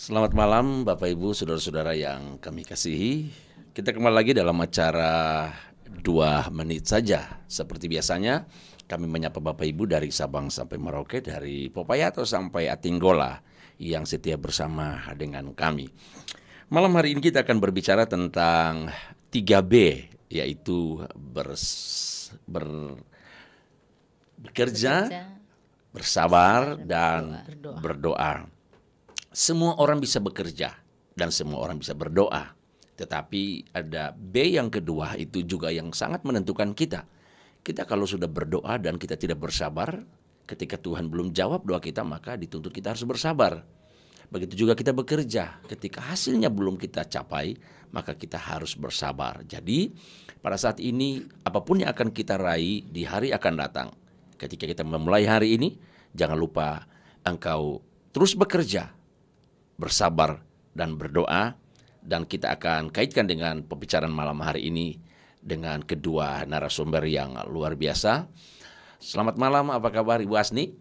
Selamat malam Bapak Ibu, saudara-saudara yang kami kasihi. Kita kembali lagi dalam acara dua menit saja. Seperti biasanya, kami menyapa Bapak Ibu dari Sabang sampai Merauke, dari Popayato sampai Atinggola yang setia bersama dengan kami. Malam hari ini kita akan berbicara tentang 3B, yaitu bers, bekerja, bersabar, dan berdoa semua orang bisa bekerja dan semua orang bisa berdoa. Tetapi ada B yang kedua itu juga yang sangat menentukan kita. Kita kalau sudah berdoa dan kita tidak bersabar, ketika Tuhan belum jawab doa kita maka dituntut kita harus bersabar. Begitu juga kita bekerja, ketika hasilnya belum kita capai, maka kita harus bersabar. Jadi, pada saat ini apapun yang akan kita raih di hari akan datang. Ketika kita memulai hari ini, jangan lupa engkau terus bekerja bersabar dan berdoa dan kita akan kaitkan dengan pembicaraan malam hari ini dengan kedua narasumber yang luar biasa. Selamat malam, apa kabar Ibu Asni?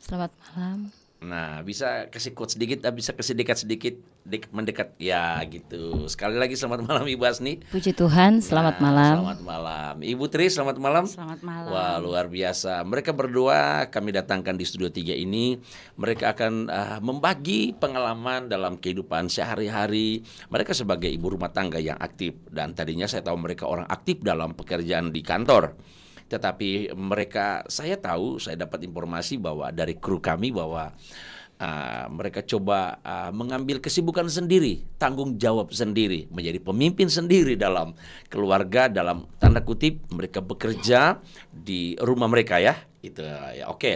Selamat malam. Nah, bisa kasih quote sedikit, ah, bisa kasih dekat-sedikit, dek, mendekat. Ya, gitu. Sekali lagi selamat malam Ibu Asni. Puji Tuhan, selamat nah, malam. Selamat malam. Ibu Tri, selamat malam. Selamat malam. Wah, luar biasa. Mereka berdua kami datangkan di Studio 3 ini. Mereka akan uh, membagi pengalaman dalam kehidupan sehari-hari. Mereka sebagai ibu rumah tangga yang aktif. Dan tadinya saya tahu mereka orang aktif dalam pekerjaan di kantor tetapi mereka saya tahu saya dapat informasi bahwa dari kru kami bahwa uh, mereka coba uh, mengambil kesibukan sendiri, tanggung jawab sendiri, menjadi pemimpin sendiri dalam keluarga dalam tanda kutip mereka bekerja di rumah mereka ya, itu ya oke. Okay.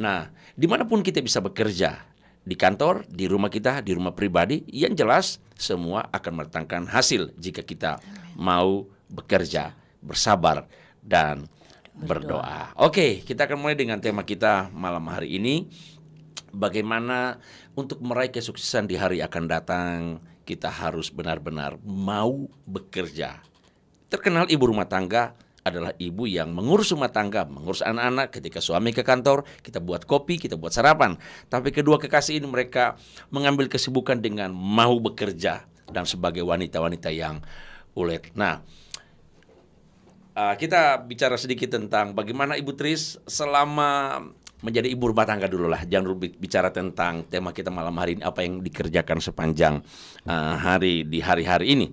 Nah, dimanapun kita bisa bekerja, di kantor, di rumah kita, di rumah pribadi, yang jelas semua akan mendatangkan hasil jika kita mau bekerja, bersabar dan berdoa. berdoa. Oke, kita akan mulai dengan tema kita malam hari ini. Bagaimana untuk meraih kesuksesan di hari akan datang, kita harus benar-benar mau bekerja. Terkenal ibu rumah tangga adalah ibu yang mengurus rumah tangga, mengurus anak-anak ketika suami ke kantor, kita buat kopi, kita buat sarapan. Tapi kedua kekasih ini mereka mengambil kesibukan dengan mau bekerja dan sebagai wanita-wanita yang ulet. Nah, Uh, kita bicara sedikit tentang bagaimana Ibu Tris selama menjadi ibu rumah tangga dulu lah. Jangan dulu bicara tentang tema kita malam hari ini apa yang dikerjakan sepanjang uh, hari di hari-hari ini.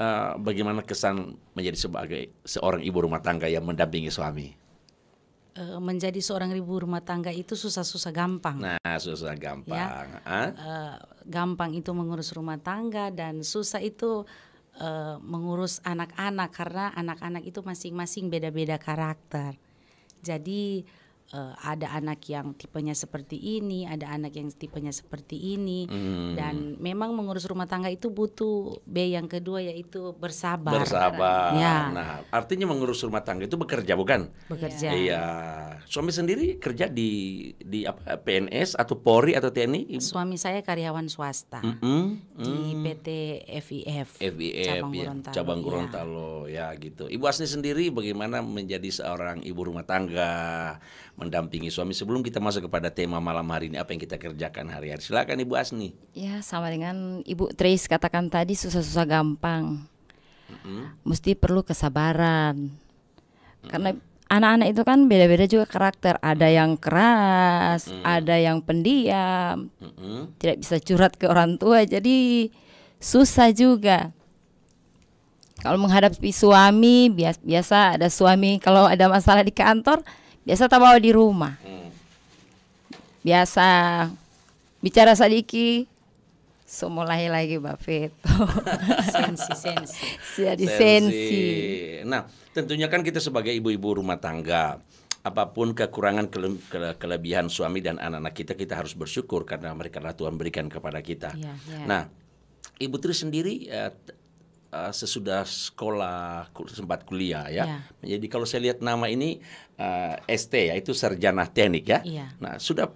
Uh, bagaimana kesan menjadi sebagai seorang ibu rumah tangga yang mendampingi suami? menjadi seorang ibu rumah tangga itu susah-susah gampang. Nah, susah gampang. Ya? Uh, gampang itu mengurus rumah tangga dan susah itu uh, mengurus anak-anak karena anak-anak itu masing-masing beda-beda karakter. Jadi uh, ada anak yang tipenya seperti ini, ada anak yang tipenya seperti ini, hmm. dan memang mengurus rumah tangga itu butuh B yang kedua yaitu bersabar. Bersabar. Ya. Nah, artinya mengurus rumah tangga itu bekerja bukan? Bekerja. Iya. iya. Suami sendiri kerja di di apa PNS atau Polri atau TNI? Suami saya karyawan swasta mm -hmm. di PT FIF. FIF cabang ya. Gorontalo. ya. ya gitu. Ibu Asni sendiri bagaimana menjadi seorang ibu rumah tangga? mendampingi suami. Sebelum kita masuk kepada tema malam hari ini, apa yang kita kerjakan hari-hari? Silakan Ibu Asni. Ya, sama dengan Ibu Trace katakan tadi susah-susah gampang. Mm -hmm. Mesti perlu kesabaran. Mm -hmm. Karena anak-anak itu kan beda-beda juga karakter. Ada yang keras, mm -hmm. ada yang pendiam, mm -hmm. tidak bisa curhat ke orang tua. Jadi susah juga. Kalau menghadapi suami biasa, biasa ada suami kalau ada masalah di kantor biasa tak di rumah hmm. biasa bicara sadiki so mulai lagi Mbak Veto sensi sensi jadi sensi nah tentunya kan kita sebagai ibu-ibu rumah tangga apapun kekurangan kele kele kelebihan suami dan anak-anak kita kita harus bersyukur karena mereka lah Tuhan berikan kepada kita. yeah, yeah. Nah, Ibu Tri sendiri uh, Eh, sesudah sekolah sempat kuliah ya. Yeah. Jadi kalau saya lihat nama ini uh, eh, ST ya itu sarjana teknik ya. Yeah. Nah, sudah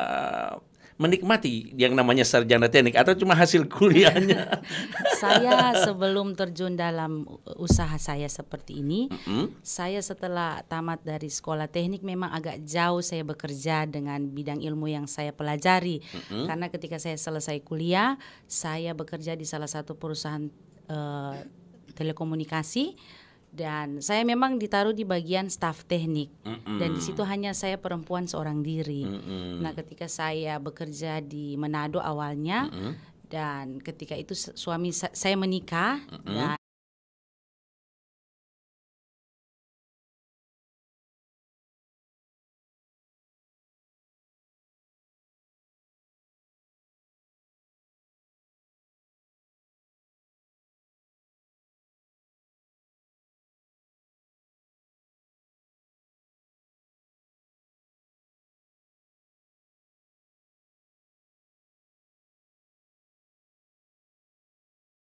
uh, menikmati yang namanya sarjana teknik atau cuma hasil kuliahnya? saya sebelum terjun dalam usaha saya seperti ini, mm -hmm. saya setelah tamat dari sekolah teknik memang agak jauh saya bekerja dengan bidang ilmu yang saya pelajari. Mm -hmm. Karena ketika saya selesai kuliah, saya bekerja di salah satu perusahaan Eh, telekomunikasi dan saya memang ditaruh di bagian staf teknik mm -mm. dan di situ hanya saya perempuan seorang diri. Mm -mm. Nah, ketika saya bekerja di Manado awalnya mm -mm. dan ketika itu suami saya menikah mm -mm. dan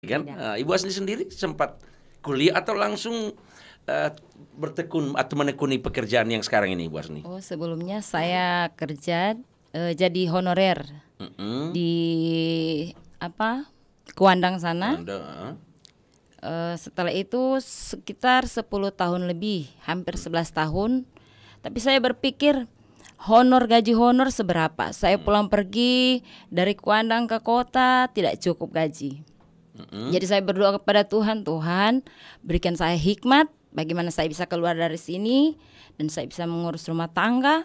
kan Tidak. Eh, ibu Asni sendiri sempat kuliah atau langsung uh, bertekun atau menekuni pekerjaan yang sekarang ini ibu Asni oh sebelumnya saya kerja uh, jadi honorer mm -hmm. di apa Kuandang sana uh. Uh, setelah itu sekitar 10 tahun lebih hampir 11 tahun tapi saya berpikir honor gaji honor seberapa saya mm. pulang pergi dari Kuandang ke kota tidak cukup gaji hmm Jadi saya berdoa kepada Tuhan, Tuhan berikan saya hikmat bagaimana saya bisa keluar dari sini dan saya bisa mengurus rumah tangga,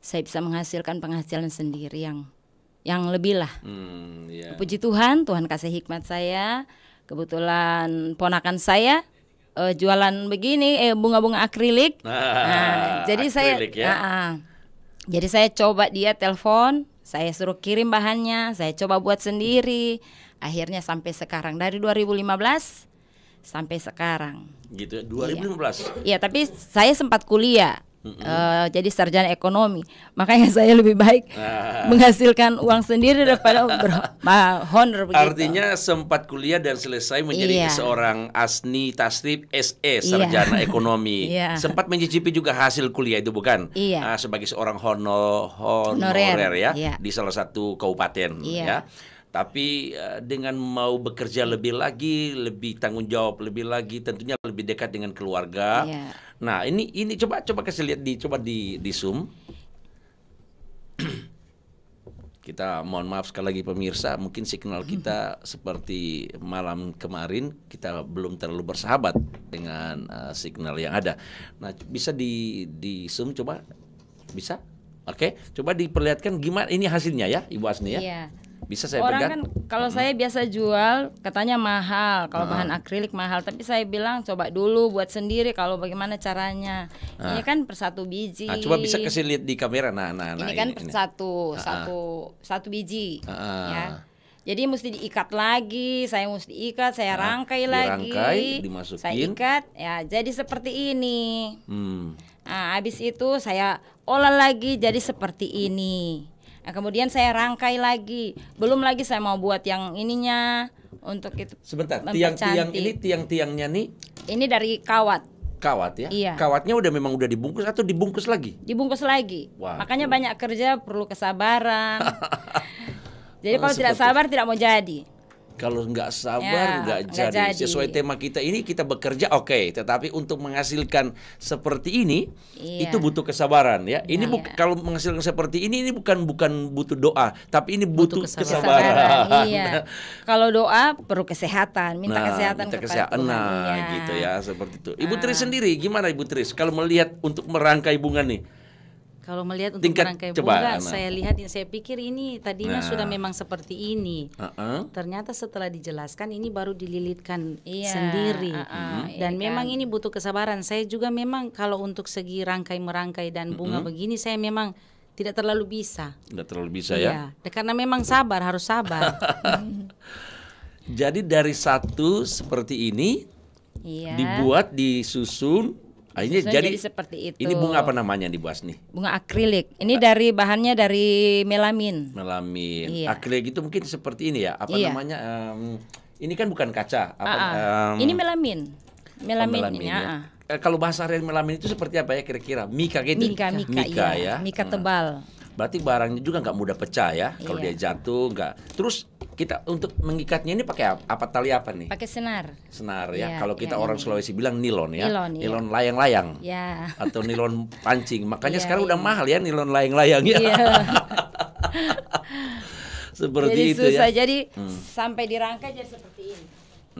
saya bisa menghasilkan penghasilan sendiri yang yang lebih lah. Mm, yeah. Puji Tuhan, Tuhan kasih hikmat saya. Kebetulan ponakan saya uh, jualan begini eh bunga-bunga akrilik. Ah, nah, jadi akrilik saya ya. uh, uh, jadi saya coba dia telepon, saya suruh kirim bahannya, saya coba buat sendiri. Akhirnya sampai sekarang dari 2015 sampai sekarang. Gitu ya, 2015. Iya. iya, tapi saya sempat kuliah. Mm -hmm. uh, jadi sarjana ekonomi, makanya saya lebih baik ah. menghasilkan uang sendiri daripada honor begitu. Artinya sempat kuliah dan selesai menjadi iya. seorang asni Tasrib SE iya. sarjana iya. ekonomi. Iya. Sempat mencicipi juga hasil kuliah itu bukan? Iya. Uh, sebagai seorang honor honorer ya iya. di salah satu kabupaten iya. ya. Tapi eh, dengan mau bekerja lebih lagi, lebih tanggung jawab lebih lagi, tentunya lebih dekat dengan keluarga. Yeah. Nah, ini ini coba coba kasih lihat di coba di di Zoom. kita mohon maaf sekali lagi pemirsa, mungkin signal kita seperti malam kemarin kita belum terlalu bersahabat dengan uh, signal yang ada. Nah, bisa di di Zoom coba bisa? Oke, okay. coba diperlihatkan gimana ini hasilnya ya, Ibu Asni ya. Yeah. Bisa saya Orang pegang? kan kalau hmm. saya biasa jual katanya mahal, kalau hmm. bahan ah. akrilik mahal, tapi saya bilang coba dulu buat sendiri kalau bagaimana caranya. Hmm. Ini kan persatu biji. Nah, coba bisa kasih lihat di kamera nah nah, nah ini, ini kan ini. satu hmm. satu satu biji hmm. ya. Jadi mesti diikat lagi, saya mesti ikat, saya nah, rangkai lagi, dimasukin. saya ikat, ya jadi seperti ini. Hmm. Nah, habis itu saya olah lagi jadi seperti ini. Nah, kemudian saya rangkai lagi. Belum lagi saya mau buat yang ininya untuk itu. Sebentar, tiang-tiang ini tiang-tiangnya nih. Ini dari kawat. Kawat ya? Iya. Kawatnya udah memang udah dibungkus atau dibungkus lagi? Dibungkus lagi. Wow. Makanya banyak kerja perlu kesabaran. Jadi kalau ah, tidak sabar tidak mau jadi kalau nggak sabar ya, nggak jadi. jadi. Sesuai tema kita ini kita bekerja oke, okay. tetapi untuk menghasilkan seperti ini ya. itu butuh kesabaran ya. Ini ya, ya. kalau menghasilkan seperti ini ini bukan bukan butuh doa, tapi ini butuh, butuh kesabaran. kesabaran. iya. kalau doa perlu kesehatan, minta nah, kesehatan minta kesehatan. Nah, Tuhan. Nah, ya. gitu ya seperti itu. Ibu Tri ah. Tris sendiri gimana Ibu Tri? kalau melihat untuk merangkai bunga nih? Kalau melihat untuk Tingkat merangkai bunga, nah. saya lihat, saya pikir ini tadinya nah. sudah memang seperti ini. Uh -uh. Ternyata setelah dijelaskan ini baru dililitkan iya, sendiri. Uh -uh, Dan iya memang kan? ini butuh kesabaran. Saya juga memang kalau untuk segi rangkai merangkai dan mhm. bunga uh -uh. begini, saya memang tidak terlalu bisa. Tidak terlalu bisa ya? ya. Karena memang sabar, harus sabar. Jadi dari satu seperti ini iya. dibuat, disusun, Ah, ini jadi, jadi seperti itu. Ini bunga apa namanya nih buas nih? Bunga akrilik. Ini dari bahannya dari melamin. Melamin. Iya. Akrilik itu mungkin seperti ini ya. Apa iya. namanya? Um, ini kan bukan kaca. Apa, -a. Ah, um, ah. ini melamin. Melamin, oh, Ya. Ya. Kalau bahasa real melamin itu seperti apa ya kira-kira? Mika gitu. Mika, mika, mika iya. ya. Mika hmm. tebal. Berarti barangnya juga nggak mudah pecah ya. Kalau iya. dia jatuh nggak. Terus kita untuk mengikatnya ini pakai apa, apa tali apa nih? Pakai senar. Senar ya. ya Kalau kita ya, orang Sulawesi bilang nilon ya. Nilon, iya. nilon ya. layang-layang. Ya. Atau nilon pancing. Makanya ya, sekarang ya. udah iya. mahal ya nilon layang-layang ya. ya. seperti jadi itu ya. susah. ya. Jadi hmm. sampai dirangkai jadi seperti ini.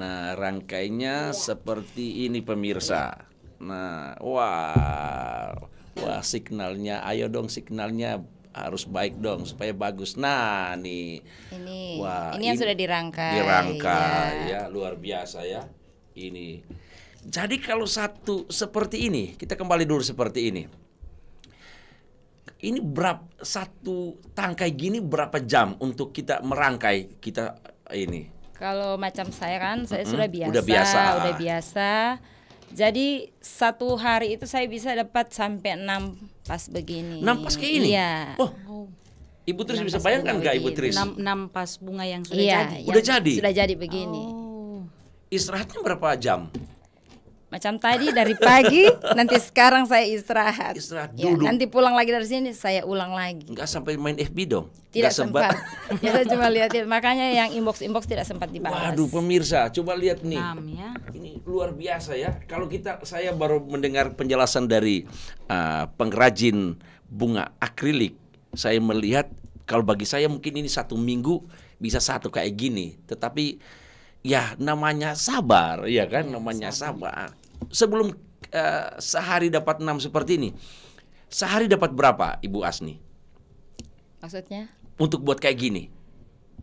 Nah, rangkainya ya. seperti ini pemirsa. Ya. Nah, wow. Wah, signalnya ayo dong signalnya harus baik dong supaya bagus. Nah, nih. Ini. Wah, ini yang ini, sudah dirangkai. Dirangkai ya. ya, luar biasa ya. Ini. Jadi kalau satu seperti ini, kita kembali dulu seperti ini. Ini berapa satu tangkai gini berapa jam untuk kita merangkai kita ini? Kalau macam saya kan, saya mm -hmm. sudah biasa. Udah biasa. Udah biasa jadi satu hari itu saya bisa dapat sampai enam pas begini. Enam pas kayak ini? Iya. Oh. Ibu Tris bisa bayangkan nggak Ibu Tris? Enam enam pas bunga yang sudah iya, jadi. sudah jadi. Sudah jadi begini. Oh. Istirahatnya berapa jam? Macam tadi dari pagi, nanti sekarang saya istirahat. Istirahat ya, dulu. nanti pulang lagi dari sini saya ulang lagi. Enggak sampai main FB dong. Tidak sempat. ya, saya cuma lihat makanya yang inbox-inbox tidak sempat dibahas. Waduh pemirsa, coba lihat nih. Enam, ya. Ini luar biasa ya. Kalau kita saya baru mendengar penjelasan dari uh, pengrajin bunga akrilik, saya melihat kalau bagi saya mungkin ini satu minggu bisa satu kayak gini. Tetapi ya namanya sabar, ya kan? Iya, namanya sabar. sabar sebelum uh, sehari dapat enam seperti ini, sehari dapat berapa Ibu Asni? Maksudnya? Untuk buat kayak gini.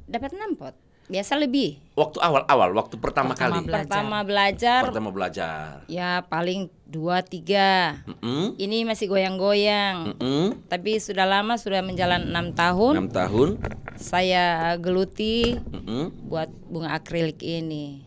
Dapat enam pot. Biasa lebih. Waktu awal-awal, waktu pertama, pertama kali. Belajar. Pertama belajar. Pertama belajar. Ya paling dua tiga. Mm hmm Ini masih goyang-goyang. Mm hmm Tapi sudah lama, sudah menjalan enam tahun. Enam tahun. Saya geluti mm hmm buat bunga akrilik ini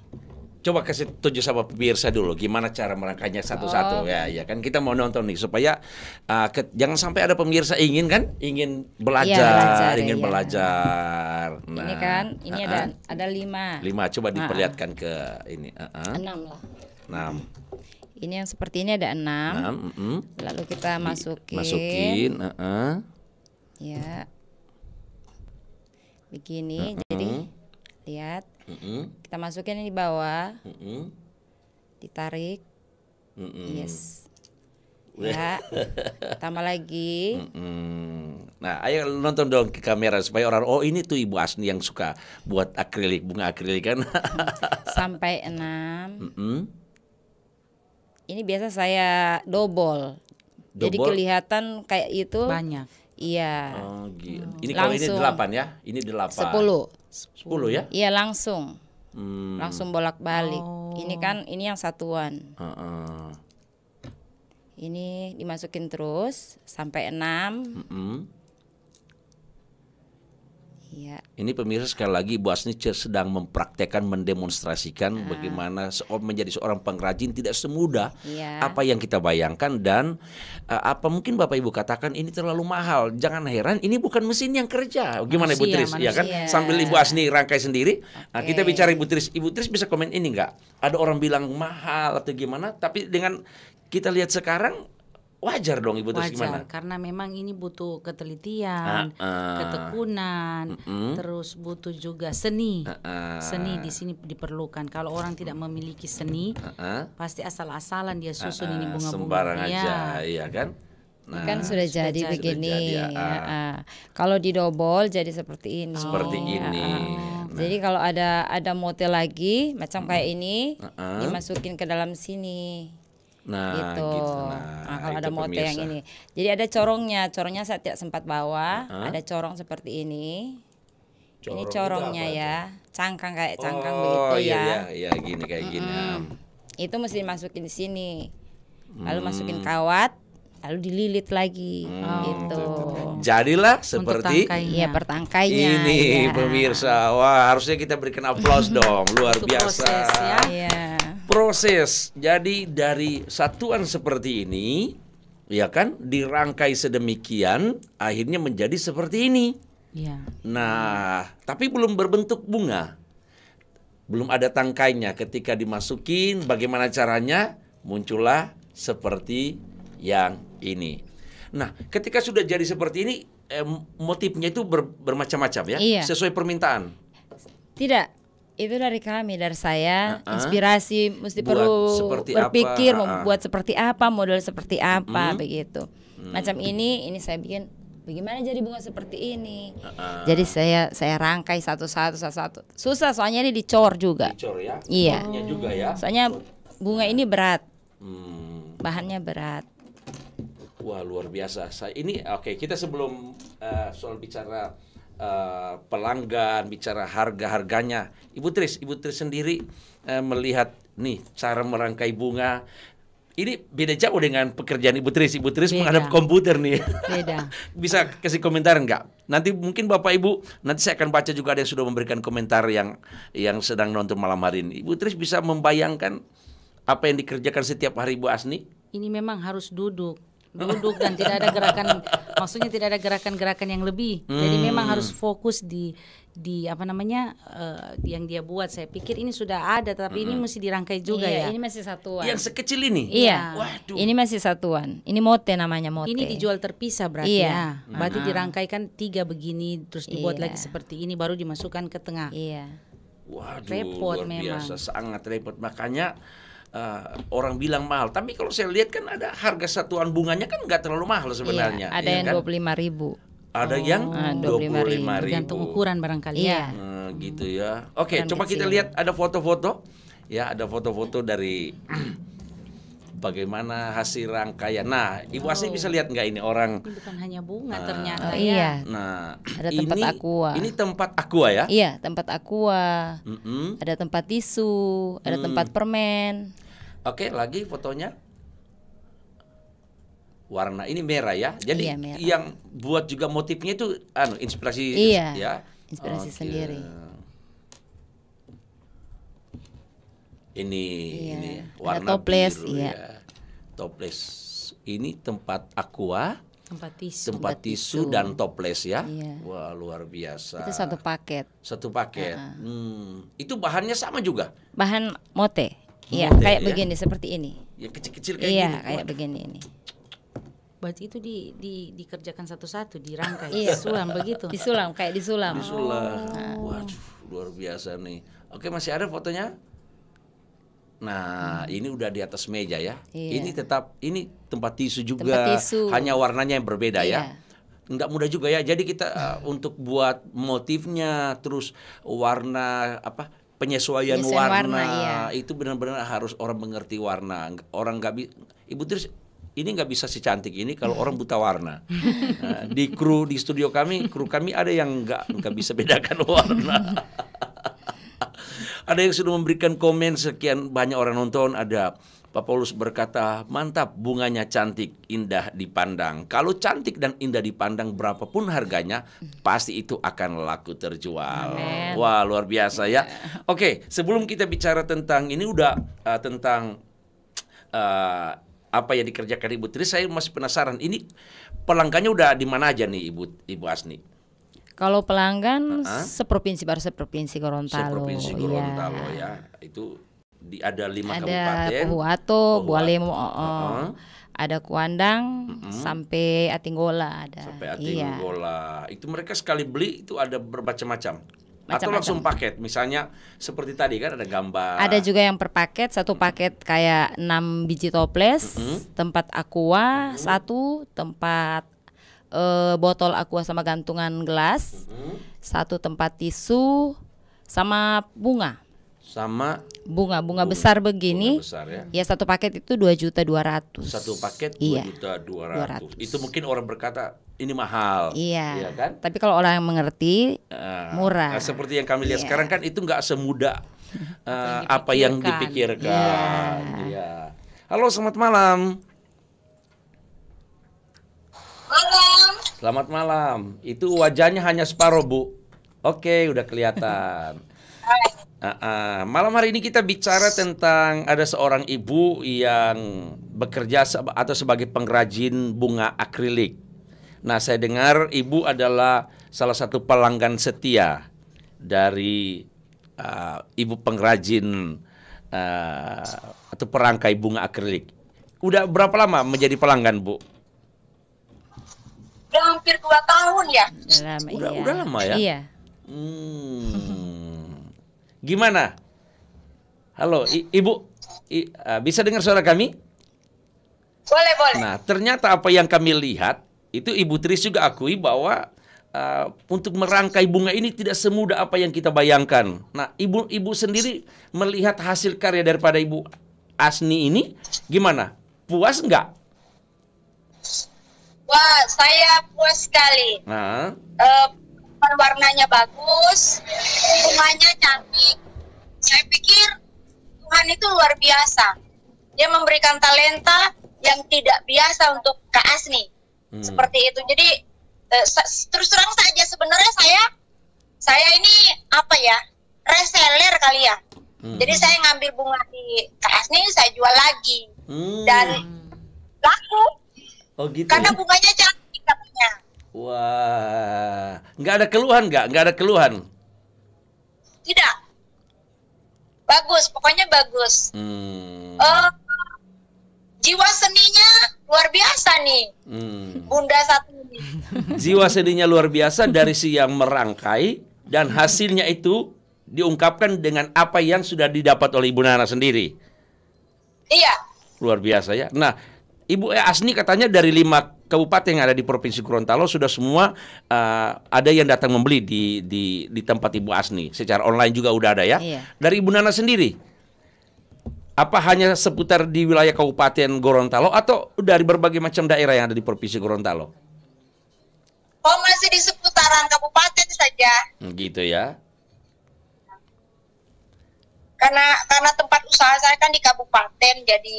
coba kasih tunjuk sama pemirsa dulu gimana cara merangkainya satu-satu oh. ya ya kan kita mau nonton nih supaya uh, ke, jangan sampai ada pemirsa ingin kan ingin belajar, ya, belajar ingin ya. belajar nah, ini kan ini uh -uh. ada ada lima lima coba diperlihatkan uh -uh. ke ini uh -uh. enam lah enam ini yang seperti ini ada enam, enam uh -uh. lalu kita masukin masukin uh -uh. ya begini uh -uh. jadi lihat mm -hmm. kita masukin di bawah mm -hmm. ditarik mm -hmm. yes ya tambah lagi mm -hmm. nah ayo nonton dong ke kamera supaya orang oh ini tuh ibu Asni yang suka buat akrilik bunga akrilik kan sampai enam mm -hmm. ini biasa saya double. jadi kelihatan kayak itu banyak iya oh, gitu. ini kalau ini delapan ya ini delapan sepuluh 10 ya? Iya langsung. Hmm. Langsung bolak-balik. Oh. Ini kan ini yang satuan. Uh -uh. Ini dimasukin terus sampai 6. Uh -uh. Yeah. Ini pemirsa sekali lagi Bu Asni sedang mempraktekkan, mendemonstrasikan uh. bagaimana oh, menjadi seorang pengrajin tidak semudah yeah. apa yang kita bayangkan dan uh, apa mungkin Bapak Ibu katakan ini terlalu mahal. Jangan heran ini bukan mesin yang kerja. Gimana Ibu Tris? Ya kan? Sambil Ibu Asni rangkai sendiri, okay. nah, kita bicara Ibu Tris. Ibu Tris bisa komen ini enggak? Ada orang bilang mahal atau gimana, tapi dengan kita lihat sekarang wajar dong ibu wajar, terus gimana? Karena memang ini butuh ketelitian, uh, uh, ketekunan, uh, uh, terus butuh juga seni. Uh, uh, seni di sini diperlukan. Kalau orang tidak memiliki seni, uh, uh, pasti asal-asalan dia susun uh, uh, ini bunga-bunga. ya. aja, iya kan? Nah, kan sudah, sudah jadi sudah begini. Jadi, ya, uh, Kalau didobol jadi seperti ini. Seperti oh, iya. ini. uh. Nah. Jadi kalau ada ada motel lagi macam -uh. kayak ini uh -uh. dimasukin ke dalam sini. Nah, gitu. gitu. Nah, nah kalau nah, ada mote yang ini. Jadi ada corongnya. Corongnya saya tidak sempat bawa. Uh-huh. Ada corong seperti ini. Corong ini corongnya ya. Itu? Cangkang kayak oh, cangkang oh, begitu iya, ya. Iya, iya, gini kayak mm -hmm. gini. Itu mesti masukin di sini. Lalu hmm. masukin kawat, lalu dililit lagi hmm, gitu. Jadilah seperti ya pertangkainya. Ini ya. pemirsa, wah harusnya kita berikan aplaus dong, luar Untuk biasa. Proses, ya. Ya proses. Jadi dari satuan seperti ini, ya kan, dirangkai sedemikian, akhirnya menjadi seperti ini. Ya. Nah, tapi belum berbentuk bunga, belum ada tangkainya. Ketika dimasukin, bagaimana caranya? Muncullah seperti yang ini. Nah, ketika sudah jadi seperti ini, eh, motifnya itu bermacam-macam ya, iya. sesuai permintaan. Tidak, itu dari kami dari saya uh -huh. inspirasi mesti buat perlu berpikir apa, uh -huh. membuat seperti apa model seperti apa hmm. begitu hmm. macam ini ini saya bikin bagaimana jadi bunga seperti ini uh -huh. jadi saya saya rangkai satu-satu satu-satu susah soalnya ini dicor juga dicor ya iya oh. juga ya soalnya bunga ini berat hmm. bahannya berat wah luar biasa saya ini oke okay, kita sebelum uh, soal bicara Eh, pelanggan, bicara harga-harganya. Ibu Tris, Ibu Tris sendiri uh, melihat nih cara merangkai bunga ini beda jauh dengan pekerjaan Ibu Tris. Ibu Tris beda. menghadap komputer nih. Beda. Bisa kasih komentar enggak? Nanti mungkin Bapak Ibu nanti saya akan baca juga ada yang sudah memberikan komentar yang yang sedang nonton malam hari ini. Ibu Tris bisa membayangkan apa yang dikerjakan setiap hari Ibu Asni? Ini memang harus duduk duduk dan tidak ada gerakan maksudnya tidak ada gerakan-gerakan yang lebih hmm. jadi memang harus fokus di di apa namanya uh, yang dia buat saya pikir ini sudah ada tapi hmm. ini mesti dirangkai juga iya, ya ini masih satuan yang sekecil ini iya waduh ini masih satuan ini mote namanya mote ini dijual terpisah berarti iya. ya hmm. berarti hmm. dirangkaikan tiga begini terus dibuat iya. lagi seperti ini baru dimasukkan ke tengah iya Waduh, repot luar biasa memang. sangat repot makanya uh, orang bilang mahal. Tapi kalau saya lihat kan ada harga satuan bunganya kan nggak terlalu mahal iya, sebenarnya. Iya, ada iya yang kan? dua puluh lima ribu. Ada oh, yang ah, dua puluh lima ribu. Tergantung ukuran barangkali. Ya. Iya. Nah, gitu ya. Oke, okay, coba kita lihat ada foto-foto. Ya, ada foto-foto dari bagaimana hasil rangkaian. Nah, Ibu oh. Asih bisa lihat nggak ini orang? Ini bukan hanya bunga nah, ternyata. Oh, ya. iya. Ya. Nah, ada tempat ini, aqua. Ini tempat aqua ya? Iya, tempat aqua. Mm -hmm. Ada tempat tisu, ada mm. tempat permen. Oke, okay, lagi fotonya warna ini merah ya. Jadi iya, merah. yang buat juga motifnya itu anu inspirasi iya, ya. Inspirasi okay. sendiri. Ini iya. ini warna toples biru iya. ya toples ini tempat aqua tempat tisu tempat tisu dan toples ya iya. wah luar biasa itu satu paket satu paket uh -huh. hmm. itu bahannya sama juga bahan mote Iya, kayak ya? begini seperti ini. Ya kecil-kecil kayak iya, gini. kayak begini ini. Berarti itu di, di dikerjakan satu-satu, dirangkai, iya. disulam begitu. Disulam kayak disulam. Disulam. Oh. Waduh, luar biasa nih. Oke, masih ada fotonya? Nah, hmm. ini udah di atas meja ya. Iya. Ini tetap ini tempat tisu juga, tempat tisu. hanya warnanya yang berbeda ya. iya. ya. Enggak mudah juga ya. Jadi kita hmm. uh, untuk buat motifnya, terus warna apa penyesuaian, penyesuaian warna, warna iya. itu benar-benar harus orang mengerti warna. Orang nggak bi ibu terus ini nggak bisa secantik ini kalau orang buta warna. Nah, di kru di studio kami, kru kami ada yang nggak nggak bisa bedakan warna. ada yang sudah memberikan komen sekian banyak orang nonton, ada Pak Paulus berkata, mantap bunganya cantik, indah dipandang. Kalau cantik dan indah dipandang berapapun harganya, pasti itu akan laku terjual. Amen. Wah, luar biasa ya. Iya. Oke, okay, sebelum kita bicara tentang ini udah uh, tentang uh, apa yang dikerjakan Ibu Tri, saya masih penasaran ini pelanggannya udah di mana aja nih Ibu Ibu Asni? Kalau pelanggan uh-huh. seprovinsi baru seprovinsi Gorontalo. Seprovinsi ya. Gorontalo ya. ya. Itu di ada lima ada kabupaten. Oh, oh. Ada Pohuwato, Bualemo, uh -huh. ada Kuandang uh -huh. sampai Atinggola ada. Sampai iya. Atinggola. Iya. Itu mereka sekali beli itu ada bermacam-macam. Macam atau langsung paket misalnya seperti tadi kan ada gambar ada juga yang per paket satu paket kayak 6 biji toples mm -hmm. tempat aqua mm -hmm. satu tempat uh, botol aqua sama gantungan gelas, mm-hmm. satu tempat tisu sama bunga. Sama bunga bunga, besar begini. besar ya. ya satu paket itu dua juta dua ratus. Satu paket dua iya. juta dua ratus. Itu mungkin orang berkata ini mahal. Iya. iya kan? Tapi kalau orang yang mengerti uh, murah. Nah, seperti yang kami lihat iya. sekarang kan itu nggak semudah uh, apa yang dipikirkan. Iya. Yeah. Yeah. Halo, selamat malam. Selamat malam. Itu wajahnya hanya separuh, Bu. Oke, udah kelihatan. Uh, uh, malam hari ini kita bicara tentang ada seorang ibu yang bekerja se atau sebagai pengrajin bunga akrilik. Nah, saya dengar ibu adalah salah satu pelanggan setia dari uh, ibu pengrajin uh, atau perangkai bunga akrilik. Udah berapa lama menjadi pelanggan, Bu? udah hampir dua tahun ya. Lama, udah, iya. udah lama ya. Iya. Hmm. Gimana? Halo, I ibu, I uh, bisa dengar suara kami? Boleh, boleh. Nah, ternyata apa yang kami lihat itu Ibu Tris juga akui bahwa uh, untuk merangkai bunga ini tidak semudah apa yang kita bayangkan. Nah, Ibu Ibu sendiri melihat hasil karya daripada Ibu Asni ini gimana? Puas nggak? Wah, saya puas sekali. Nah. Uh, warnanya bagus, bunganya cantik. Saya pikir Tuhan itu luar biasa. Dia memberikan talenta yang tidak biasa untuk Kak Asni. Hmm. Seperti itu. Jadi uh, terus terang saja sebenarnya saya saya ini apa ya? reseller kali ya. Hmm. Jadi saya ngambil bunga di Kak Asni, saya jual lagi. Hmm. Dan laku Oh gitu. Ya? Karena bunganya cantik katanya. Wah, nggak ada keluhan nggak? Nggak ada keluhan? Tidak. Bagus, pokoknya bagus. Hmm. Uh, jiwa seninya luar biasa nih, hmm. Bunda satu ini. Jiwa seninya luar biasa dari si yang merangkai dan hasilnya itu diungkapkan dengan apa yang sudah didapat oleh Ibu Nana sendiri. Iya. Luar biasa ya. Nah, Ibu eh, Asni katanya dari lima kabupaten yang ada di provinsi Gorontalo sudah semua uh, ada yang datang membeli di, di di tempat Ibu Asni secara online juga udah ada ya. Iya. Dari Ibu Nana sendiri, apa hanya seputar di wilayah kabupaten Gorontalo atau dari berbagai macam daerah yang ada di provinsi Gorontalo? Oh masih di seputaran kabupaten saja. Hmm, gitu ya. Karena karena tempat usaha saya kan di kabupaten jadi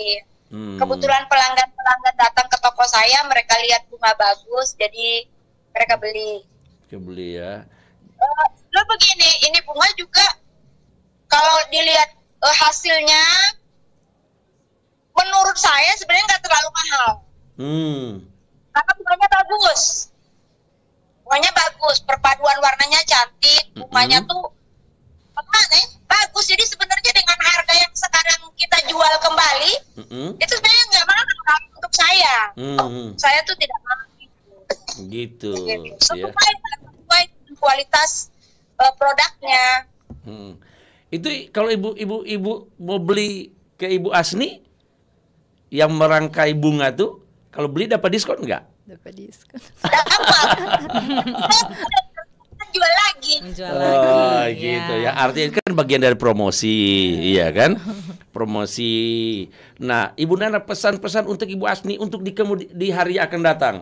Hmm. Kebetulan pelanggan-pelanggan datang ke toko saya, mereka lihat bunga bagus, jadi mereka beli. Mereka beli ya. Uh, begini, ini bunga juga kalau dilihat uh, hasilnya, menurut saya sebenarnya nggak terlalu mahal. Hmm. Karena bunganya bagus, bunganya bagus, perpaduan warnanya cantik, bunganya mm -hmm. tuh Pernah nih, bagus. Jadi sebenarnya dengan harga yang sekarang kita jual kembali, mm -hmm. itu sebenarnya nggak mahal untuk saya. Mm -hmm. Saya tuh tidak mahal. Gitu. Jadi, so, yeah. kualitas uh, produknya. Hmm. Itu kalau ibu ibu ibu mau beli ke ibu Asni yang merangkai bunga tuh, kalau beli dapat diskon nggak? Dapat diskon. Dapat. jualan lagi. Menjual oh, lagi. gitu ya. ya. Artinya kan bagian dari promosi, iya kan? Promosi. Nah, Ibu Nana pesan-pesan untuk Ibu Asni untuk di di hari akan datang.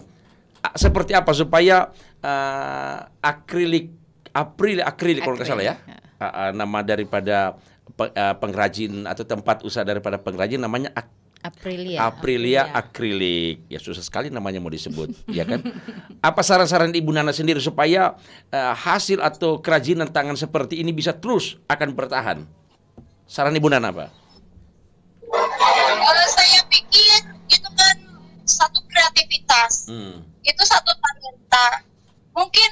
Seperti apa supaya uh, akrilik April akrilik, akrilik. kalau nggak salah ya. Uh, uh, nama daripada pe, uh, pengrajin atau tempat usaha daripada pengrajin namanya ak Aprilia. Aprilia, Aprilia akrilik. Ya susah sekali namanya mau disebut, ya kan? Apa saran-saran Ibu Nana sendiri supaya uh, hasil atau kerajinan tangan seperti ini bisa terus akan bertahan? Saran Ibu Nana apa? Kalau saya pikir itu kan satu kreativitas. Hmm. Itu satu talenta. Mungkin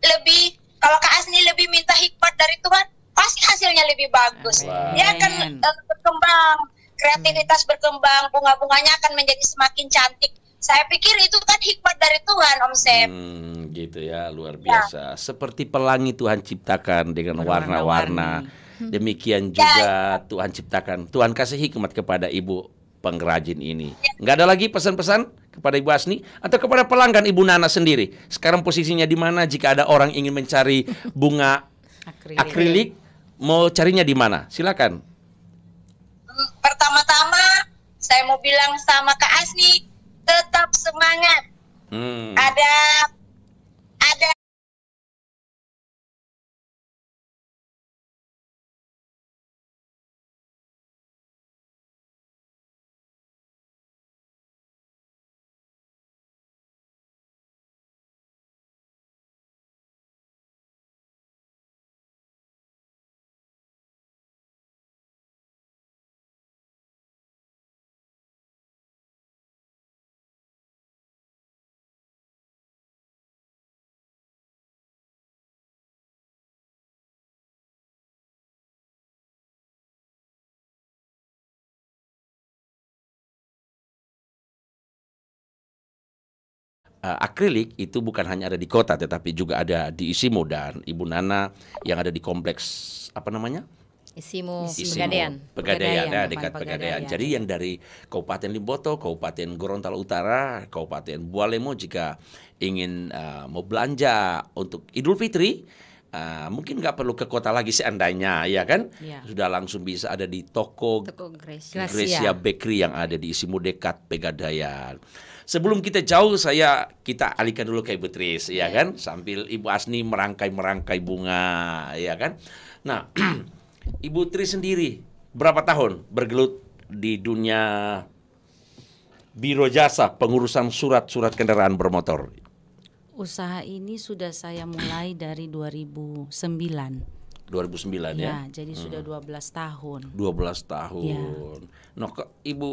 lebih kalau Kak Asni lebih minta hikmat dari Tuhan, pasti hasilnya lebih bagus. Wow. Dia akan uh, berkembang kreativitas berkembang, bunga-bunganya akan menjadi semakin cantik. Saya pikir itu kan hikmat dari Tuhan, Om Sem. Hmm, gitu ya, luar ya. biasa. Ya. Seperti pelangi Tuhan ciptakan dengan warna-warna. Hmm. Demikian juga ya, ya. Tuhan ciptakan. Tuhan kasih hikmat kepada ibu pengrajin ini. Ya. Nggak ada lagi pesan-pesan kepada Ibu Asni atau kepada pelanggan Ibu Nana sendiri. Sekarang posisinya di mana jika ada orang ingin mencari bunga akrilik, akrilik mau carinya di mana? Silakan pertama-tama saya mau bilang sama Kak Asni tetap semangat. Hmm. Ada uh, akrilik itu bukan hanya ada di kota tetapi juga ada di Isimo dan Ibu Nana yang ada di kompleks apa namanya? Isimo Pegadaian. Pegadaian. Pegadaian, ya, dekat Pegadaian. Pegadaian. Ya. Jadi yang dari Kabupaten Limboto, Kabupaten Gorontalo Utara, Kabupaten Bualemo jika ingin uh, mau belanja untuk Idul Fitri, uh, mungkin nggak perlu ke kota lagi seandainya ya kan ya. sudah langsung bisa ada di toko, toko Gracia. Gracia Bakery yang ada di Isimu dekat Pegadaian sebelum kita jauh saya kita alihkan dulu ke Ibu Tris ya, ya kan sambil Ibu Asni merangkai-merangkai bunga ya kan. Nah, Ibu Tris sendiri berapa tahun bergelut di dunia biro jasa pengurusan surat-surat kendaraan bermotor? Usaha ini sudah saya mulai dari 2009. 2009 ya. ya. jadi hmm. sudah 12 tahun. 12 tahun. Ya. Nah, Ibu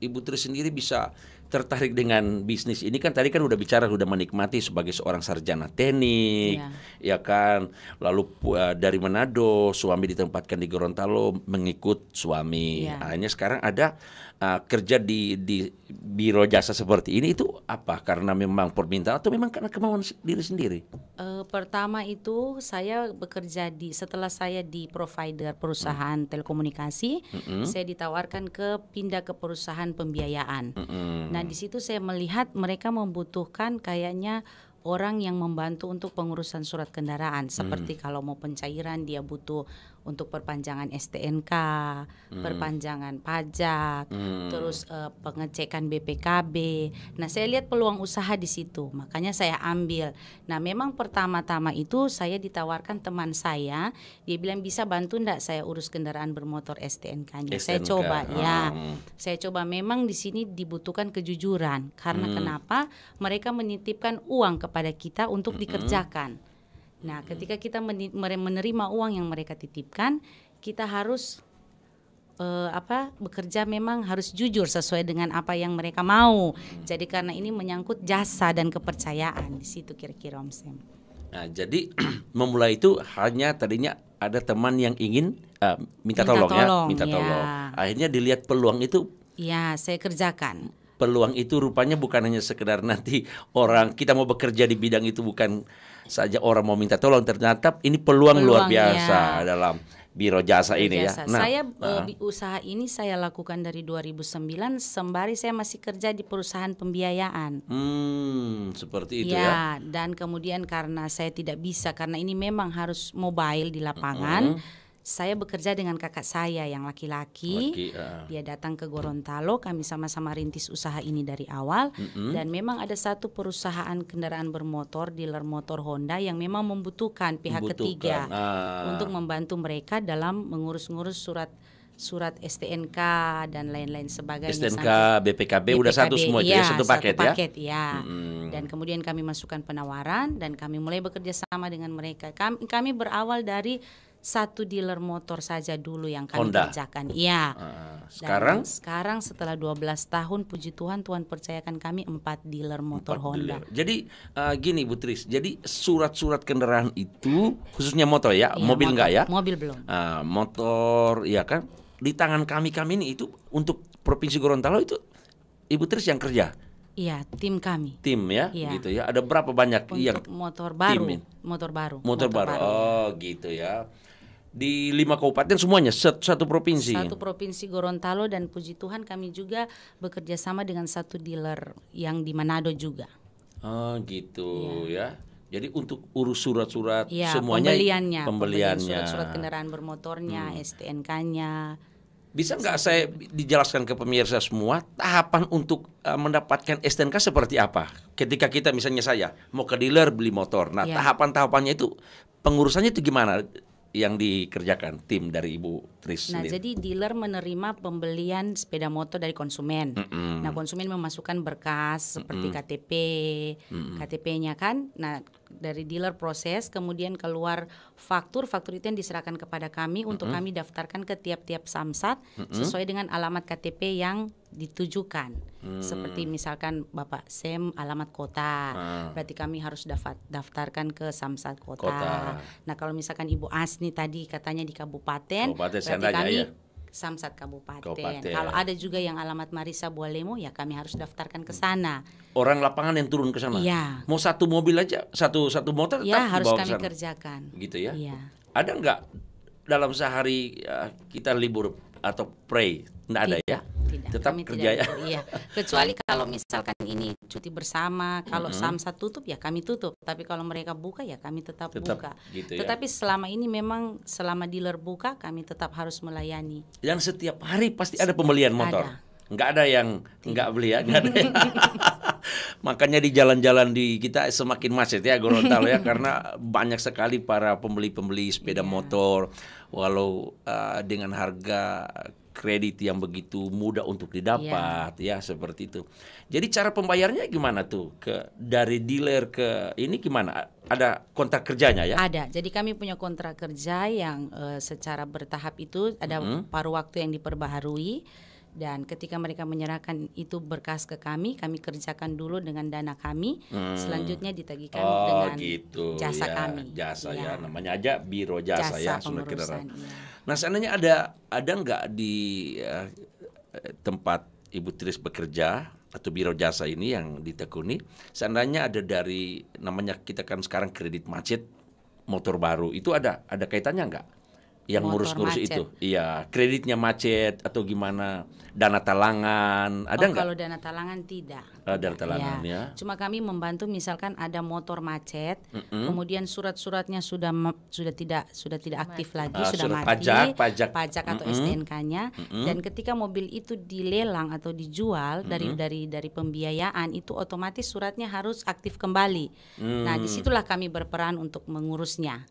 Ibu Tri sendiri bisa tertarik dengan bisnis ini kan tadi kan udah bicara udah menikmati sebagai seorang sarjana teknik yeah. ya kan lalu uh, dari Manado suami ditempatkan di Gorontalo mengikut suami yeah. hanya sekarang ada uh, kerja di di biro jasa seperti ini itu apa? Karena memang permintaan atau memang karena kemauan diri sendiri? Uh, pertama itu saya bekerja di setelah saya di provider perusahaan hmm. telekomunikasi, hmm. saya ditawarkan ke pindah ke perusahaan pembiayaan. Hmm. Nah di situ saya melihat mereka membutuhkan kayaknya orang yang membantu untuk pengurusan surat kendaraan seperti hmm. kalau mau pencairan dia butuh untuk perpanjangan STNK, hmm. perpanjangan pajak, hmm. terus uh, pengecekan BPKB. Nah, saya lihat peluang usaha di situ, makanya saya ambil. Nah, memang pertama-tama itu saya ditawarkan teman saya, dia bilang bisa bantu ndak saya urus kendaraan bermotor STNK-nya. STNK. Saya coba hmm. ya. Ah. Saya coba memang di sini dibutuhkan kejujuran karena hmm. kenapa? Mereka menitipkan uang kepada kita untuk hmm. dikerjakan. Nah, ketika kita menerima uang yang mereka titipkan, kita harus uh, apa bekerja memang harus jujur sesuai dengan apa yang mereka mau. Jadi karena ini menyangkut jasa dan kepercayaan di situ kira-kira Om Nah, jadi memulai itu hanya tadinya ada teman yang ingin uh, minta, minta tolong, ya, tolong ya, minta ya. tolong. Akhirnya dilihat peluang itu. Ya, saya kerjakan. Peluang itu rupanya bukan hanya sekedar nanti orang kita mau bekerja di bidang itu bukan saja orang mau minta tolong ternyata ini peluang, peluang luar biasa dalam biro jasa biro ini ya. jasa. ya. Nah, saya uh, usaha ini saya lakukan dari 2009 sembari saya masih kerja di perusahaan pembiayaan. Hmm, seperti itu ya. Ya, dan kemudian karena saya tidak bisa karena ini memang harus mobile di lapangan. Mm -hmm saya bekerja dengan kakak saya yang laki-laki. Uh. Dia datang ke Gorontalo, kami sama-sama rintis usaha ini dari awal mm -hmm. dan memang ada satu perusahaan kendaraan bermotor, dealer motor Honda yang memang membutuhkan pihak membutuhkan. ketiga uh. untuk membantu mereka dalam mengurus-ngurus surat surat STNK dan lain-lain sebagainya. STNK, BPKB, BPKB udah satu semua iya, satu paket satu paket ya. ya. Hmm. Dan kemudian kami masukkan penawaran dan kami mulai bekerja sama dengan mereka. Kami, kami berawal dari satu dealer motor saja dulu yang kami Honda. kerjakan. Iya. Uh, ah, sekarang Dan sekarang setelah 12 tahun puji Tuhan Tuhan percayakan kami empat dealer motor 4 Honda. Dealer. Jadi uh, gini Bu Tris, jadi surat-surat kendaraan itu khususnya motor ya, ya mobil motor, enggak ya? Mobil belum. Uh, motor ya kan di tangan kami-kami ini itu untuk Provinsi Gorontalo itu Ibu Tris yang kerja. Iya, tim kami. Tim ya, ya, gitu ya. Ada berapa banyak Untuk yang motor baru? Tim. Motor baru. Motor, motor baru. baru. Iya. Oh, gitu ya di lima kabupaten semuanya satu, provinsi satu provinsi Gorontalo dan puji Tuhan kami juga bekerja sama dengan satu dealer yang di Manado juga oh gitu ya, ya. Jadi untuk urus surat-surat ya, semuanya pembeliannya, pembeliannya. surat-surat kendaraan bermotornya, hmm. STNK-nya. Bisa nggak saya dijelaskan ke pemirsa semua tahapan untuk uh, mendapatkan STNK seperti apa? Ketika kita misalnya saya mau ke dealer beli motor, nah ya. tahapan-tahapannya itu pengurusannya itu gimana? yang dikerjakan tim dari Ibu Tris. Nah, sendiri. jadi dealer menerima pembelian sepeda motor dari konsumen. Mm -mm. Nah, konsumen memasukkan berkas seperti mm -mm. KTP, mm -mm. KTP-nya kan. Nah, dari dealer proses, kemudian keluar faktur, faktur itu yang diserahkan kepada kami mm-hmm. untuk kami daftarkan ke tiap-tiap samsat mm-hmm. sesuai dengan alamat KTP yang ditujukan. Hmm. Seperti misalkan Bapak Sem alamat kota, ah. berarti kami harus daftar, daftarkan ke samsat kota. kota. Nah, kalau misalkan Ibu Asni tadi katanya di kabupaten, kabupaten berarti kami ya? Samsat Kabupaten. Kabupaten. Kalau ada juga yang alamat Marisa Bualemo ya kami harus daftarkan ke hmm. sana. Orang lapangan yang turun ke sana. Iya. Mau satu mobil aja, satu satu motor ya, harus kami kesana. kerjakan. Gitu ya. Iya. Ada nggak dalam sehari eh, kita libur atau pray? Nggak ada iya. ya? tetap kami kerja tidak, ya. Iya. Kecuali kalau misalkan ini cuti bersama, kalau mm -hmm. samsat tutup ya kami tutup, tapi kalau mereka buka ya kami tetap, tetap buka. Gitu ya. Tetapi ya. selama ini memang selama dealer buka kami tetap harus melayani. Yang setiap hari pasti ada pembelian motor. Ada. Nggak ada yang nggak beli ya, nggak ada. Yang... Makanya di jalan-jalan di kita semakin macet ya Gorontalo ya karena banyak sekali para pembeli-pembeli sepeda iya. motor walau uh, dengan harga kredit yang begitu mudah untuk iya. didapat yeah. ya seperti itu. Jadi cara pembayarannya gimana tuh ke dari dealer ke ini gimana? Ada kontrak kerjanya ya? Ada. Jadi kami punya kontrak kerja yang uh, secara bertahap itu ada mm -hmm. paruh waktu yang diperbaharui dan ketika mereka menyerahkan itu berkas ke kami, kami kerjakan dulu dengan dana kami, hmm. selanjutnya ditagihkan oh, dengan gitu, jasa ya, kami. Jasa ya. ya, namanya aja biro jasa, jasa ya, sudah kira. Ya. Nah, seandainya ada ada nggak di uh, tempat Ibu Tris bekerja atau biro jasa ini yang ditekuni, seandainya ada dari namanya kita kan sekarang kredit macet motor baru itu ada ada kaitannya nggak? yang ngurus-ngurus itu. Iya, kreditnya macet atau gimana? Dana talangan, ada oh, Kalau dana talangan tidak. Uh, dana talangan ya. ya. Cuma kami membantu misalkan ada motor macet, mm -hmm. kemudian surat-suratnya sudah sudah tidak sudah tidak aktif lagi, uh, sudah mati. Pajak, pajak, pajak atau mm -hmm. STNK-nya. Mm -hmm. Dan ketika mobil itu dilelang atau dijual mm -hmm. dari dari dari pembiayaan itu otomatis suratnya harus aktif kembali. Mm. Nah, hmm. disitulah kami berperan untuk mengurusnya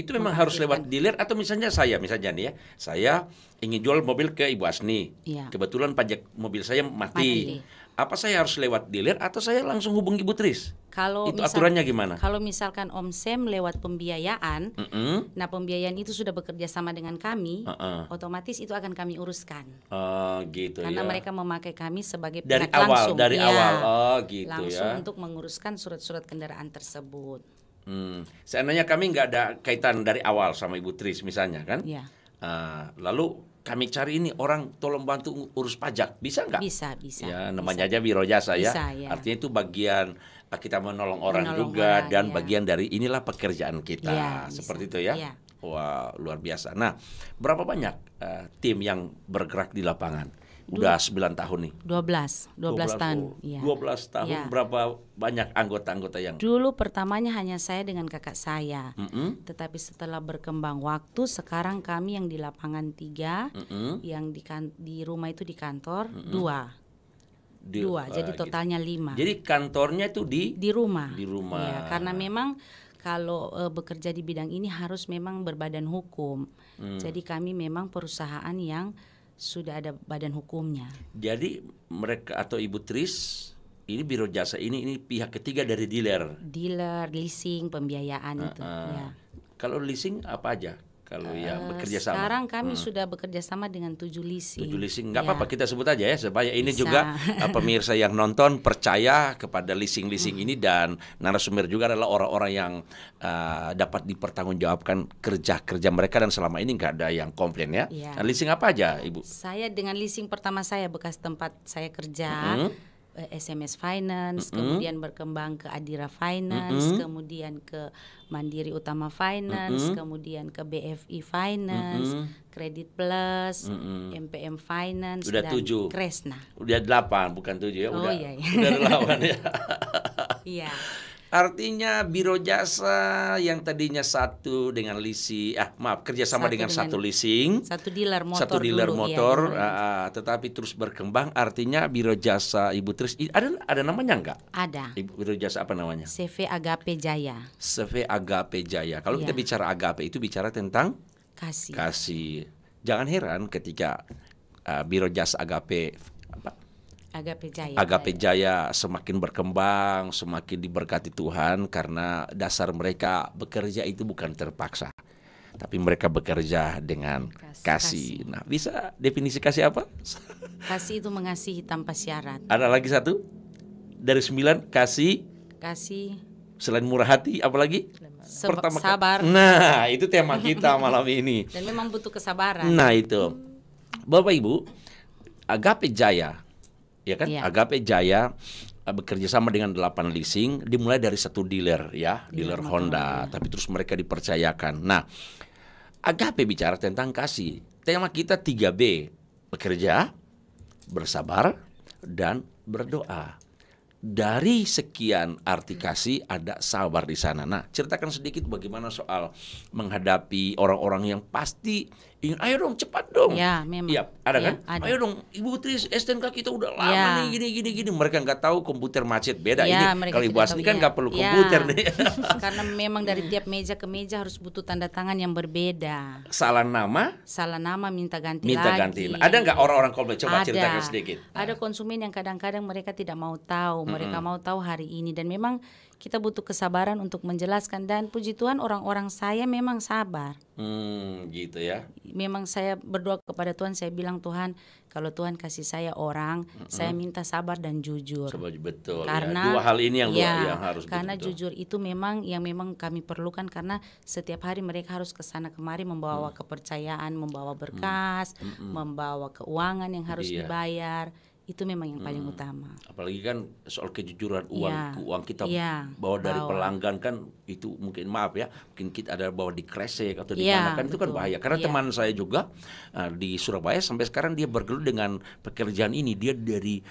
itu memang harus lewat dealer atau misalnya saya misalnya nih ya saya ingin jual mobil ke Ibu Asni ya. kebetulan pajak mobil saya mati. mati apa saya harus lewat dealer atau saya langsung hubungi Ibu Tris kalau itu misal, aturannya gimana kalau misalkan Om Sam lewat pembiayaan mm -hmm. nah pembiayaan itu sudah bekerja sama dengan kami uh -uh. otomatis itu akan kami uruskan uh, gitu karena ya. mereka memakai kami sebagai dari awal langsung, dari ya, awal oh gitu ya. langsung ya untuk menguruskan surat-surat kendaraan tersebut Hmm. Seandainya kami nggak ada kaitan dari awal sama Ibu Tris misalnya kan, ya. uh, lalu kami cari ini orang tolong bantu urus pajak bisa nggak? Bisa bisa. Ya namanya bisa. aja biro jasa ya. Bisa, ya. Artinya itu bagian ah, kita menolong orang menolong juga orang, dan ya. bagian dari inilah pekerjaan kita ya, seperti bisa. itu ya. ya. Wah luar biasa. Nah berapa banyak uh, tim yang bergerak di lapangan? Udah 9 tahun nih. 12, 12, 12 tahun. Oh, ya. 12 tahun ya. berapa banyak anggota-anggota yang Dulu pertamanya hanya saya dengan kakak saya. Mm -hmm. Tetapi setelah berkembang waktu sekarang kami yang di lapangan tiga, mm -hmm. yang di kan-, di rumah itu di kantor mm -hmm. dua di, dua uh, jadi gitu. totalnya gitu. lima jadi kantornya itu di di rumah di rumah ya, karena memang kalau e, bekerja di bidang ini harus memang berbadan hukum hmm. jadi kami memang perusahaan yang sudah ada badan hukumnya. Jadi mereka atau Ibu Tris ini biro jasa ini ini pihak ketiga dari dealer. Dealer, leasing, pembiayaan uh, uh. itu. Ah. Ya. Kalau leasing apa aja? kalau uh, yang bekerja sama. Sekarang kami hmm. sudah bekerja sama dengan tujuh leasing. Tujuh leasing, nggak apa apa-apa ya. kita sebut aja ya supaya ini Bisa. juga uh, pemirsa yang nonton percaya kepada leasing-leasing hmm. ini dan narasumber juga adalah orang-orang yang uh, dapat dipertanggungjawabkan kerja-kerja mereka dan selama ini nggak ada yang komplain ya. ya. Nah, leasing apa aja, Ibu? Saya dengan leasing pertama saya bekas tempat saya kerja. Hmm SMS eh, Finance, mm -hmm. kemudian berkembang ke Adira Finance, mm -hmm. kemudian ke Mandiri Utama Finance, mm -hmm. kemudian ke BFI Finance, mm -hmm. Credit Plus, mm -hmm. MPM Finance, udah dan tujuh. Kresna. Udah delapan, bukan tujuh ya. Oh, udah, iya, iya. udah delapan ya. Iya. Artinya biro jasa yang tadinya satu dengan leasing, ah maaf kerjasama satu dengan, dengan satu leasing, satu dealer motor, satu dealer iya, motor, ya, uh, uh, tetapi terus berkembang. Artinya biro jasa Ibu terus ada ada namanya enggak? Ada. Ibu biro jasa apa namanya? CV Agape Jaya. CV Agape Jaya. Kalau ya. kita iya. bicara Agape itu bicara tentang kasih. Kasih. Jangan heran ketika uh, biro jasa Agape Agape Jaya. Agape Jaya semakin berkembang, semakin diberkati Tuhan karena dasar mereka bekerja itu bukan terpaksa, tapi mereka bekerja dengan kasih. kasih. Nah, bisa definisi kasih apa? Kasih itu mengasihi tanpa syarat. Ada lagi satu dari sembilan kasih. Kasih. Selain murah hati, apalagi? Seb Pertama, sabar. Nah, itu tema kita malam ini. Dan memang butuh kesabaran. Nah itu, Bapak Ibu, Agape Jaya ya kan? Yeah. Agape Jaya eh, bekerja sama dengan 8 leasing dimulai dari satu dealer ya, iya, dealer, dealer Honda, tapi terus mereka dipercayakan. Nah, Agape bicara tentang kasih. Tema kita 3B, bekerja, bersabar, dan berdoa. Dari sekian arti kasih ada sabar di sana. Nah, ceritakan sedikit bagaimana soal menghadapi orang-orang yang pasti ayo dong cepat dong. Ya, memang. Iya, ada ya, kan? Ada. Ayo dong, Ibu Tris, STNK kita udah lama ya. nih gini gini gini. Mereka nggak tahu komputer macet beda ya, ini. Kalau Ibu Asni kan ya. nggak perlu ya. komputer ya. nih. Karena memang dari tiap meja ke meja harus butuh tanda tangan yang berbeda. Salah nama? Salah nama minta ganti minta lagi. ganti. Ada nggak orang-orang komplek coba ada. ceritakan sedikit? Ada konsumen yang kadang-kadang mereka tidak mau tahu, mereka hmm. mau tahu hari ini dan memang kita butuh kesabaran untuk menjelaskan dan puji Tuhan orang-orang saya memang sabar. Hmm, gitu ya. Memang saya berdoa kepada Tuhan, saya bilang Tuhan, kalau Tuhan kasih saya orang, mm -hmm. saya minta sabar dan jujur. Sabar, betul. Ya. Karena ya. dua hal ini yang ya, yang harus karena betul. jujur itu memang yang memang kami perlukan karena setiap hari mereka harus ke sana kemari membawa hmm. kepercayaan, membawa berkas, mm Hmm. membawa keuangan yang harus iya. dibayar itu memang yang paling hmm. utama. Apalagi kan soal kejujuran iya. uang ya. uang kita ya. bawa dari bawa. pelanggan kan itu mungkin maaf ya, mungkin kita ada bawa di kresek atau di ya, mana kan itu kan bahaya. Karena ya. teman saya juga uh, di Surabaya sampai sekarang dia bergelut dengan pekerjaan ini. Dia dari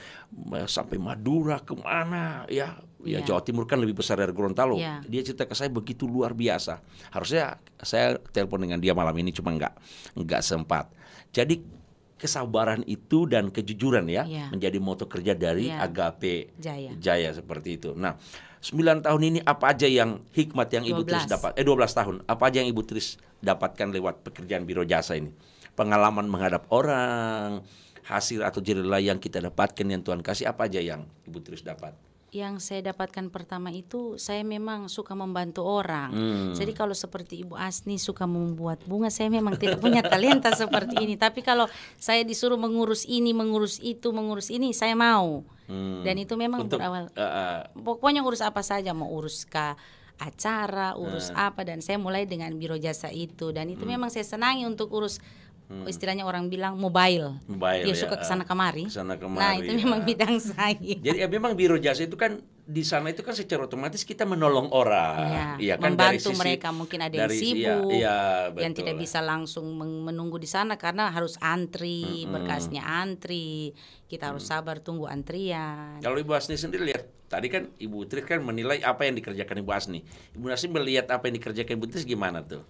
eh, sampai Madura kemana ya ya ya Jawa Timur kan lebih besar dari Gorontalo. Ya. Dia cerita ke saya begitu luar biasa. Harusnya saya telepon dengan dia malam ini cuma nggak nggak sempat. Jadi kesabaran itu dan kejujuran ya, ya. menjadi moto kerja dari ya. Agape Jaya. Jaya seperti itu. Nah, 9 tahun ini apa aja yang hikmat yang 12. Ibu Tris dapat? Eh 12 tahun. Apa aja yang Ibu Tris dapatkan lewat pekerjaan biro jasa ini? Pengalaman menghadap orang, hasil atau jendela yang kita dapatkan yang Tuhan kasih apa aja yang Ibu Tris dapat? yang saya dapatkan pertama itu saya memang suka membantu orang. Hmm. Jadi kalau seperti Ibu Asni suka membuat bunga, saya memang tidak punya talenta seperti ini. Tapi kalau saya disuruh mengurus ini, mengurus itu, mengurus ini, saya mau. Hmm. Dan itu memang Untuk, berawal. Uh, pokoknya urus apa saja, mau urus ke acara, urus uh. apa dan saya mulai dengan biro jasa itu dan itu hmm. memang saya senangi untuk urus hmm. istilahnya orang bilang mobile. mobile Dia ya. suka kesana kemari. Kesana nah, kemari. Nah itu ya. memang bidang saya. Jadi ya, memang biro jasa itu kan di sana itu kan secara otomatis kita menolong orang, ya, ya kan membantu dari sisi, mereka mungkin ada yang iya, sibuk, ya, ya, yang tidak bisa langsung menunggu di sana karena harus antri, hmm, berkasnya antri, kita hmm. harus mm. sabar tunggu antrian. Kalau Ibu Asni sendiri lihat tadi kan Ibu Tri kan menilai apa yang dikerjakan Ibu Asni, Ibu Asni melihat apa yang dikerjakan Ibu Tri gimana tuh?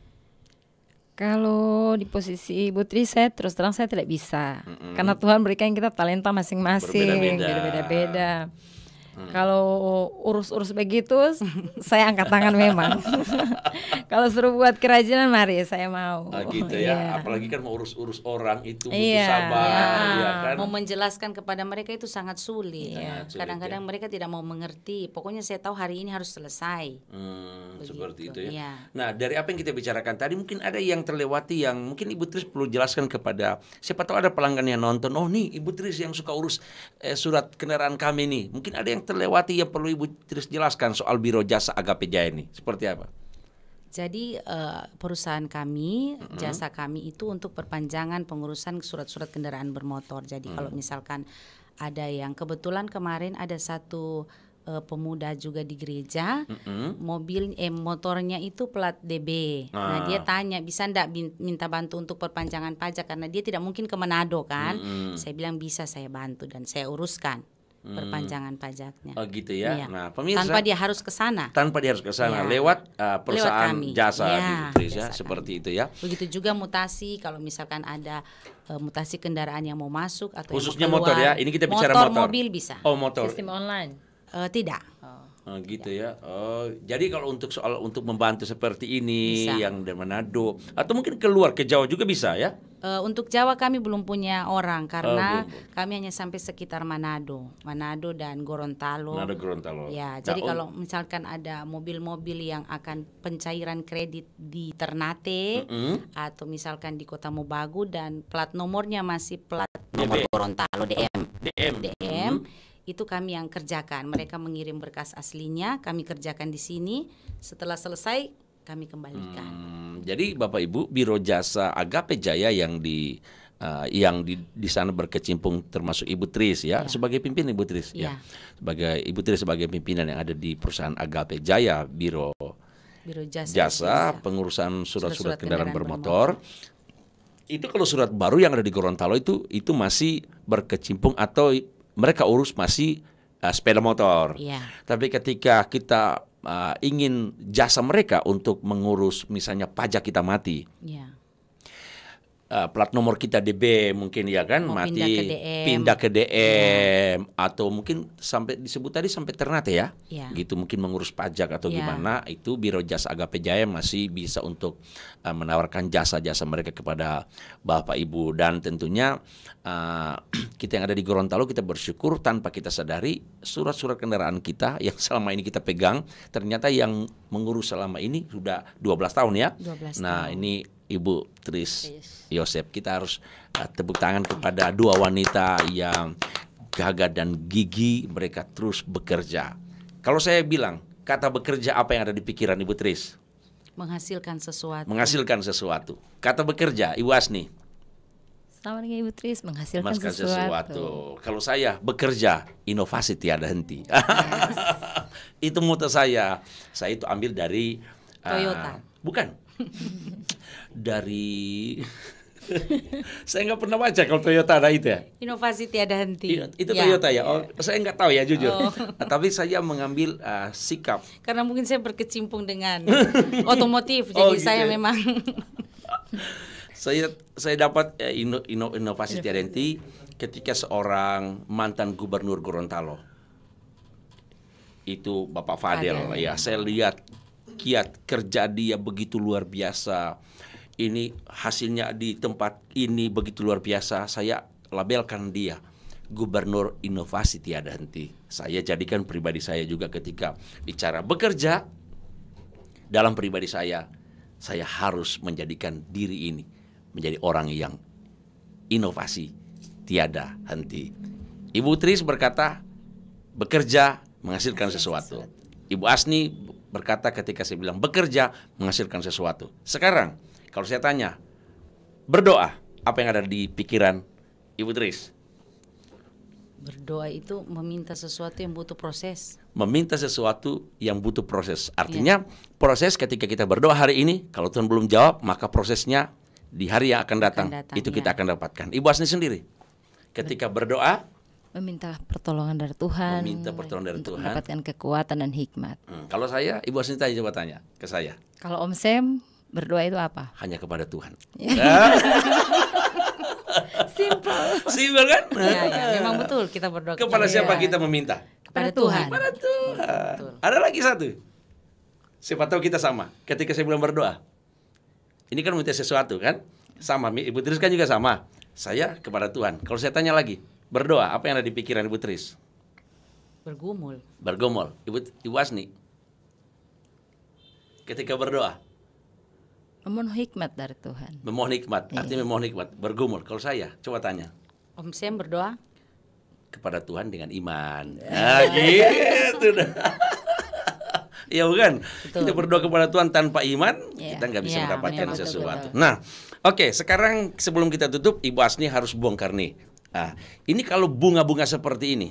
Kalau di posisi Ibu Tri, saya terus terang saya tidak bisa. Mm -hmm. Karena Tuhan berikan kita talenta masing-masing, beda-beda. Hmm. Kalau urus-urus begitu, saya angkat tangan memang. Kalau suruh buat kerajinan, mari saya mau. Nah, gitu ya. Yeah. Apalagi kan mau urus-urus orang itu butuh iya. sabar, yeah. ya iya kan. Mau menjelaskan kepada mereka itu sangat sulit. Iya, Kadang-kadang yeah. Kadang ya. mereka tidak mau mengerti. Pokoknya saya tahu hari ini harus selesai. Hmm, seperti itu ya. Yeah. Nah, dari apa yang kita bicarakan tadi, mungkin ada yang terlewati yang mungkin Ibu Tris perlu jelaskan kepada siapa tahu ada pelanggan yang nonton. Oh nih, Ibu Tris yang suka urus eh, surat kendaraan kami nih. Mungkin ada yang terlewati yang perlu Ibu terus jelaskan soal Biro Jasa Agape Jaya ini? Seperti apa? Jadi uh, perusahaan kami, mm-hmm. jasa kami itu untuk perpanjangan pengurusan surat-surat kendaraan bermotor. Jadi mm. kalau misalkan ada yang kebetulan kemarin ada satu uh, pemuda juga di gereja, mm-hmm. mobil eh motornya itu plat DB. Nah, ah. Nah, dia tanya bisa ndak minta bantu untuk perpanjangan pajak karena dia tidak mungkin ke Manado kan. Mm-hmm. Saya bilang bisa saya bantu dan saya uruskan hmm. perpanjangan pajaknya. Oh gitu ya. Iya. Nah, pemirsa tanpa dia harus ke sana. Tanpa dia harus ke sana ya. lewat uh, perusahaan lewat jasa iya, gitu, ya, gitu ya, seperti itu ya. Begitu juga mutasi kalau misalkan ada uh, mutasi kendaraan yang mau masuk atau khususnya mau keluar, motor ya. Ini kita bicara motor, motor. mobil bisa. Oh, motor. Sistem online. Uh, tidak. Oh. Oh, gitu ya. ya. Oh, jadi kalau untuk soal untuk membantu seperti ini bisa. yang dari Manado atau mungkin keluar ke Jawa juga bisa ya? Uh, untuk Jawa kami belum punya orang ah, karena oh, belum. kami hanya sampai sekitar Manado, Manado dan Gorontalo. Manado Gorontalo. Ya, nah, jadi kalau misalkan ada mobil-mobil yang akan pencairan kredit di Ternate mm -hmm. atau misalkan di Kota Mobagu dan plat nomornya masih plat iya, nomor Gorontalo DM. DM. DM. Mm -hmm itu kami yang kerjakan. Mereka mengirim berkas aslinya, kami kerjakan di sini. Setelah selesai, kami kembalikan. Hmm, jadi Bapak Ibu, Biro Jasa Agape Jaya yang di uh, yang di, di sana berkecimpung termasuk Ibu Tris ya, ya. sebagai pimpinan Ibu Tris ya. ya. Sebagai Ibu Tris sebagai pimpinan yang ada di perusahaan Agape Jaya Biro Biro Jasa, jasa pengurusan surat-surat kendaraan, bermotor. bermotor. Itu kalau surat baru yang ada di Gorontalo itu itu masih berkecimpung atau mereka urus masih uh, sepeda motor. Yeah. Tapi ketika kita uh, ingin jasa mereka untuk mengurus misalnya pajak kita mati. Yeah uh, plat nomor kita DB mungkin ya kan Mau mati pindah ke DM, pindah ke DM ya. atau mungkin sampai disebut tadi sampai Ternate ya. ya. Gitu mungkin mengurus pajak atau ya. gimana itu Biro Jasa Agape Jaya masih bisa untuk uh, menawarkan jasa-jasa mereka kepada Bapak Ibu dan tentunya uh, kita yang ada di Gorontalo kita bersyukur tanpa kita sadari surat-surat kendaraan kita yang selama ini kita pegang ternyata yang mengurus selama ini sudah 12 tahun ya. 12 nah, ini Ibu Tris Yosep. Kita harus uh, tepuk tangan kepada dua wanita yang gagah dan gigi mereka terus bekerja. Kalau saya bilang kata bekerja apa yang ada di pikiran Ibu Tris? Menghasilkan sesuatu. Menghasilkan sesuatu. Kata bekerja Ibu Asni. Sama dengan Ibu Tris menghasilkan, menghasilkan sesuatu. sesuatu. Kalau saya bekerja inovasi tiada henti. Yes. itu mutu saya. Saya itu ambil dari Toyota. Uh, bukan dari saya nggak pernah baca kalau Toyota ada itu ya. Inovasi tiada henti. Itu, iya, itu ya. Toyota ya. Oh, saya nggak tahu ya jujur. Oh. Nah, tapi saya mengambil uh, sikap. Karena mungkin saya berkecimpung dengan otomotif, oh, jadi oh, gitu saya ya. memang. saya saya dapat uh, ino, ino, inovasi iya. tiada henti ketika seorang mantan gubernur Gorontalo itu Bapak Fadel, Fadel. ya saya lihat kiat kerja dia begitu luar biasa. Ini hasilnya di tempat ini begitu luar biasa. Saya labelkan dia gubernur inovasi tiada henti. Saya jadikan pribadi saya juga ketika bicara bekerja dalam pribadi saya, saya harus menjadikan diri ini menjadi orang yang inovasi tiada henti. Ibu Tris berkata, bekerja menghasilkan sesuatu. Ibu Asni berkata ketika saya bilang bekerja menghasilkan sesuatu. Sekarang kalau saya tanya berdoa apa yang ada di pikiran Ibu Tris? Berdoa itu meminta sesuatu yang butuh proses. Meminta sesuatu yang butuh proses. Iya. Artinya ya. proses ketika kita berdoa hari ini, kalau Tuhan belum jawab, maka prosesnya di hari yang akan datang, akan datang itu ya. kita iya. akan dapatkan. Ibu Asni sendiri, ketika berdoa meminta pertolongan dari Tuhan meminta pertolongan dari untuk Tuhan mendapatkan kekuatan dan hikmat hmm. kalau saya Ibu Asnita coba tanya ke saya kalau Om Sem berdoa itu apa hanya kepada Tuhan iya. ya. Simple. Simple kan? Ya, ya, memang betul kita berdoa kepada siapa kita meminta? Kepada Tuhan. Kepada Tuhan. Ada lagi satu. Siapa tahu kita sama. Ketika saya bilang berdoa, ini kan minta sesuatu kan? Sama, Ibu Tiris kan juga sama. Saya kepada Tuhan. Kalau saya tanya lagi, berdoa, apa yang ada di pikiran Ibu Tris? Bergumul. Bergumul. Ibu Ibu Asni. Ketika berdoa. Memohon hikmat dari Tuhan. Memohon hikmat. Iya. Artinya memohon hikmat. Bergumul. Kalau saya, coba tanya. Om Sam berdoa kepada Tuhan dengan iman. Nah, gitu dah. ya bukan betul. kita berdoa kepada Tuhan tanpa iman yeah. kita nggak bisa yeah, mendapatkan betul, sesuatu. Nah, oke okay, sekarang sebelum kita tutup Ibu Asni harus bongkar nih Nah, ini kalau bunga-bunga seperti ini,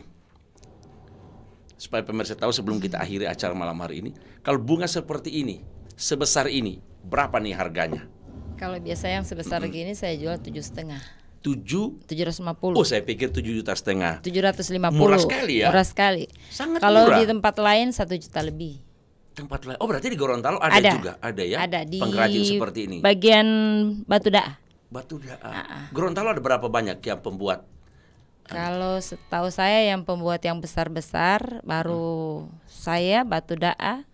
supaya pemirsa tahu sebelum kita akhiri acara malam hari ini, kalau bunga seperti ini, sebesar ini, berapa nih harganya? Kalau biasa yang sebesar mm -hmm. gini saya jual tujuh setengah. Tujuh tujuh ratus lima puluh. Oh saya pikir tujuh juta setengah. Tujuh ratus lima puluh. Murah sekali ya. Murah sekali. Sangat Kalau murah. di tempat lain satu juta lebih tempat lain. Oh berarti di Gorontalo ada, ada juga, ada ya. Ada di pengrajin seperti ini. Bagian Batu Daa. Batu Daa. Ah. Gorontalo ada berapa banyak yang pembuat? Kalau setahu saya yang pembuat yang besar-besar baru hmm. saya Batu Daa.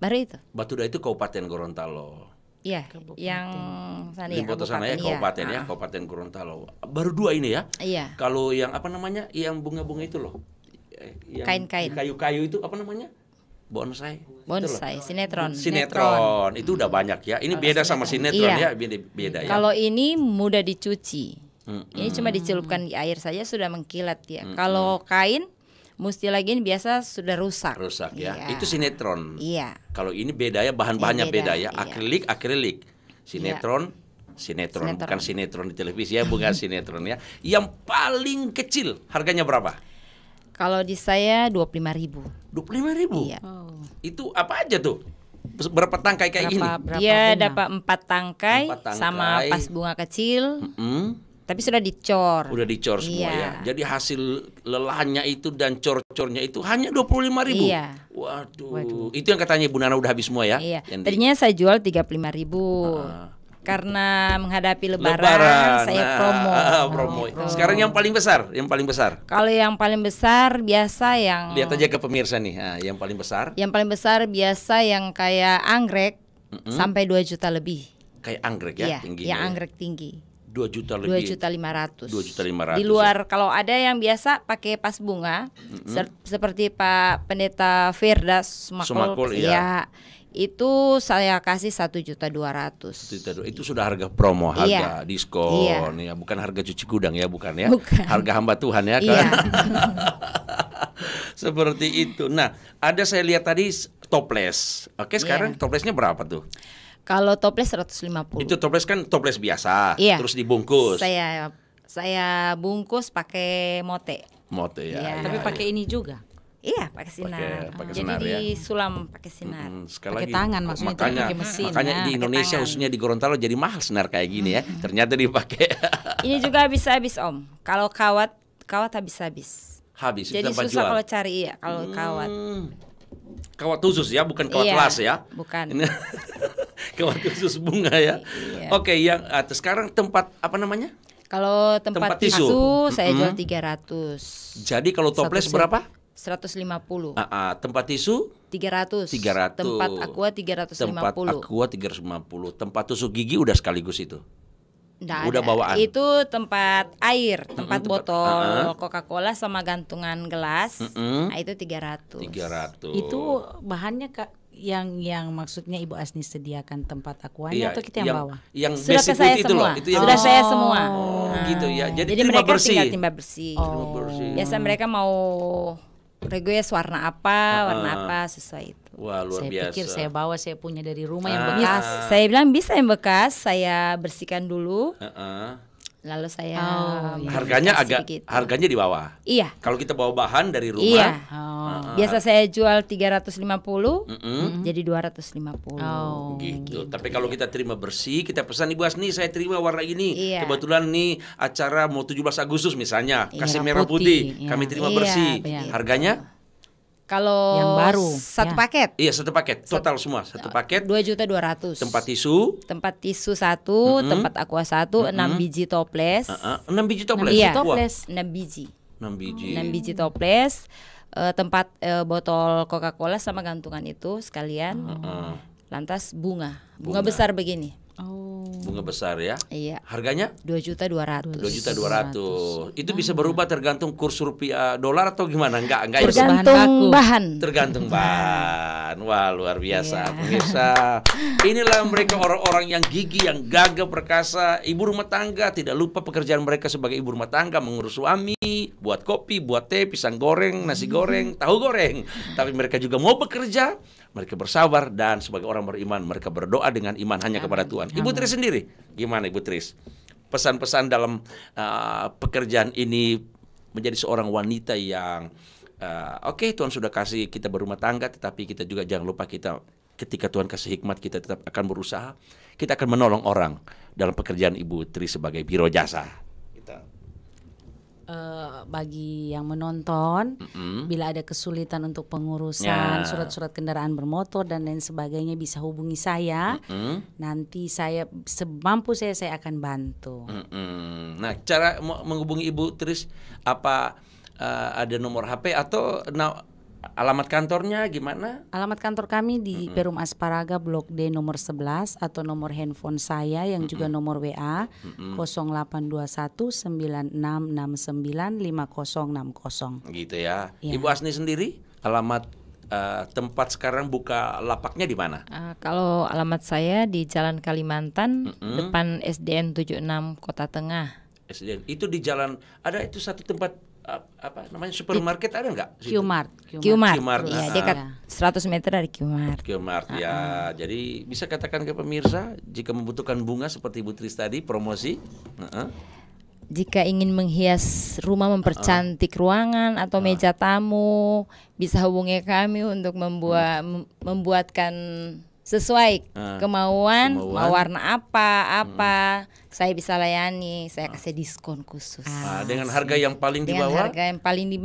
Baru itu. Batu Daa itu Kabupaten Gorontalo. Iya, yang ya. sana ya, kabupaten. sana iya. ya, kabupaten ya, kabupaten Gorontalo. Baru dua ini ya. Iya. Kalau yang apa namanya, yang bunga-bunga itu loh, eh, kain-kain, kayu-kayu itu apa namanya? bonsai bonsai sinetron sinetron itu udah banyak ya ini Kalo beda sinetron. sama sinetron iya. ya beda beda ya kalau ini mudah dicuci hmm. ini cuma dicelupkan di air saja sudah mengkilat ya hmm. kalau kain mesti lagi ini biasa sudah rusak. Rusak ya. ya. Itu sinetron. Iya. Kalau ini beda ya bahan-bahannya ya, beda. beda ya. Akrilik iya. akrilik. Sinetron, iya. sinetron sinetron bukan sinetron di televisi ya, bukan sinetron ya. Yang paling kecil harganya berapa? Kalau di saya dua puluh lima ribu Dua puluh lima ribu? Iya oh. Itu apa aja tuh? Berapa tangkai kayak berapa, gini? Berapa ya bunga? dapat 4 tangkai, 4 tangkai sama pas bunga kecil mm -hmm. Tapi sudah dicor. Sudah dicor iya. semua iya. ya. Jadi hasil lelahnya itu dan cor-cornya itu hanya dua puluh lima ribu. Iya. Waduh. Waduh. Itu yang katanya Bu Nana udah habis semua ya? Iya. Tadinya saya jual tiga puluh lima ribu. Uh -huh karena menghadapi lebaran, lebaran. saya nah, promo. Ah, ah, promo. Oh, Gitu. Sekarang yang paling besar, yang paling besar. Kalau yang paling besar biasa yang Lihat aja ke pemirsa nih, nah, yang paling besar. Yang paling besar biasa yang kayak anggrek mm -hmm. sampai 2 juta lebih. Kayak anggrek ya, ya tinggi. Iya, ya, anggrek tinggi. 2 juta lebih. 2 juta 500. 2 juta 500. Di ya? luar ya. kalau ada yang biasa pakai pas bunga mm -hmm. seperti Pak Pendeta Firdas Sumakul, Sumakul ya. ya itu saya kasih satu juta dua ratus. Itu sudah harga promo, harga iya. diskon, iya. ya bukan harga cuci gudang ya, bukan ya, bukan. harga hamba Tuhan ya. Iya. Kan? Seperti itu. Nah, ada saya lihat tadi toples. Oke, iya. sekarang yeah. toplesnya berapa tuh? Kalau toples 150. Itu toples kan toples biasa, yeah. terus dibungkus. Saya saya bungkus pakai mote. Mote ya. Yeah. Ya, Tapi pakai ya. ini juga. Iya, pakai sinar. Pake, ah. pake Jadi sinar, Jadi ya. sulam pakai sinar. Hmm, sekali pakai lagi, tangan maksudnya makanya, mesin. Makanya ya. di Indonesia khususnya di Gorontalo jadi mahal sinar kayak gini ya. Ternyata dipakai. Ini juga habis-habis Om. Kalau kawat, kawat habis-habis. Habis. Jadi susah kalau cari ya kalau hmm. kawat. Kawat khusus ya, bukan kawat iya, las ya. Bukan. Ini kawat khusus bunga ya. Iya. Oke, yang atas ah, sekarang tempat apa namanya? Kalau tempat, tempat tisu, tisu saya mm -hmm. jual 300. Jadi kalau toples berapa? 150. Uh, uh, tempat tisu? 300. 300. Tempat aqua 350. Tempat aqua 350. Tempat tusuk gigi udah sekaligus itu. Nggak udah ada. bawaan. Itu tempat air, tempat mm -hmm, botol uh ah, -huh. Ah. Coca-Cola sama gantungan gelas. Mm -hmm. Nah, itu 300. 300. Itu bahannya Kak yang yang maksudnya Ibu Asni sediakan tempat akuanya iya, atau kita yang, yang bawa? Yang sudah basic saya itu semua. Loh, itu yang sudah saya oh. semua. Oh, nah. gitu ya. Ah. Jadi, Jadi mereka bersih. tinggal timba bersih. Oh. Biasa mereka mau ya warna apa, uh warna apa sesuai itu. Wah, luar saya biasa. pikir saya bawa saya punya dari rumah yang ah. bekas. Saya bilang bisa yang bekas, saya bersihkan dulu. Uh-uh lalu saya oh, iya. harganya agak sedikit. Gitu. harganya di bawah. Iya. Kalau kita bawa bahan dari rumah. Iya. Oh. Biasa saya jual 350, mm -hmm. jadi 250. Oh, gitu. gitu. Tapi kalau kita terima bersih, kita pesan Ibu Asni, saya terima warna ini. Iya. Kebetulan nih acara mau 17 Agustus misalnya, kasih iya. merah putih, putih. Iya. kami terima iya, bersih. Iya, Harganya kalau yang baru satu ya. paket. Iya satu paket total semua satu ya. paket. Dua juta dua ratus. Tempat tisu. Tempat tisu satu, mm -hmm. tempat aqua satu, mm -hmm. enam biji toples. Uh -uh. Enam biji toples. Iya. Toples enam biji. Enam biji. Enam biji toples. Uh, tempat uh, botol Coca-Cola sama gantungan itu sekalian. Uh -uh. Lantas bunga. bunga, bunga besar begini. Oh. Bunga besar ya. Iya. Harganya? Dua juta dua ratus. Dua juta dua ratus. Itu bisa berubah tergantung kurs rupiah dolar atau gimana? Enggak, enggak. tergantung bahan Bahan. Tergantung bahan. Wah luar biasa yeah. pemirsa. Inilah mereka orang-orang yang gigi, yang gagah, perkasa, ibu rumah tangga. Tidak lupa pekerjaan mereka sebagai ibu rumah tangga, mengurus suami, buat kopi, buat teh, pisang goreng, nasi goreng, tahu goreng. Tapi mereka juga mau bekerja mereka bersabar dan sebagai orang beriman mereka berdoa dengan iman hanya Amin. kepada Tuhan. Ibu Tris sendiri gimana Ibu Tris? Pesan-pesan dalam uh, pekerjaan ini menjadi seorang wanita yang uh, oke okay, Tuhan sudah kasih kita berumah tangga tetapi kita juga jangan lupa kita ketika Tuhan kasih hikmat kita tetap akan berusaha, kita akan menolong orang dalam pekerjaan Ibu Tri sebagai biro jasa. Eh, bagi yang menonton mm-hmm. bila ada kesulitan untuk pengurusan yeah. surat-surat kendaraan bermotor dan lain sebagainya bisa hubungi saya. Mm-hmm. Nanti saya semampu saya saya akan bantu. Mm-hmm. Nah, cara menghubungi Ibu Tris apa uh, ada nomor HP atau alamat kantornya gimana? Alamat kantor kami di mm -hmm. Perum Asparaga Blok D nomor 11 atau nomor handphone saya yang mm -hmm. juga nomor WA mm -hmm. 082196695060. Gitu ya. ya. Ibu Asni sendiri alamat Uh, tempat sekarang buka lapaknya di mana? Uh, kalau alamat saya di Jalan Kalimantan, mm -hmm. depan SDN 76 Kota Tengah. SDN itu di jalan ada itu satu tempat apa namanya supermarket ada nggak? Qmart. Qmart. Qmart. Iya, ah. dia 100 meter dari Qmart. Qmart ya. Ah, ah. Jadi bisa katakan ke pemirsa jika membutuhkan bunga seperti Bu Tris tadi promosi. Uh Jika ingin menghias rumah, mempercantik ruangan atau meja tamu, bisa hubungi kami untuk membuat hmm. membuatkan sesuai uh, kemauan, kemauan mau warna apa apa hmm. saya bisa layani saya kasih diskon khusus ah, dengan harga yang paling dengan di harga yang paling di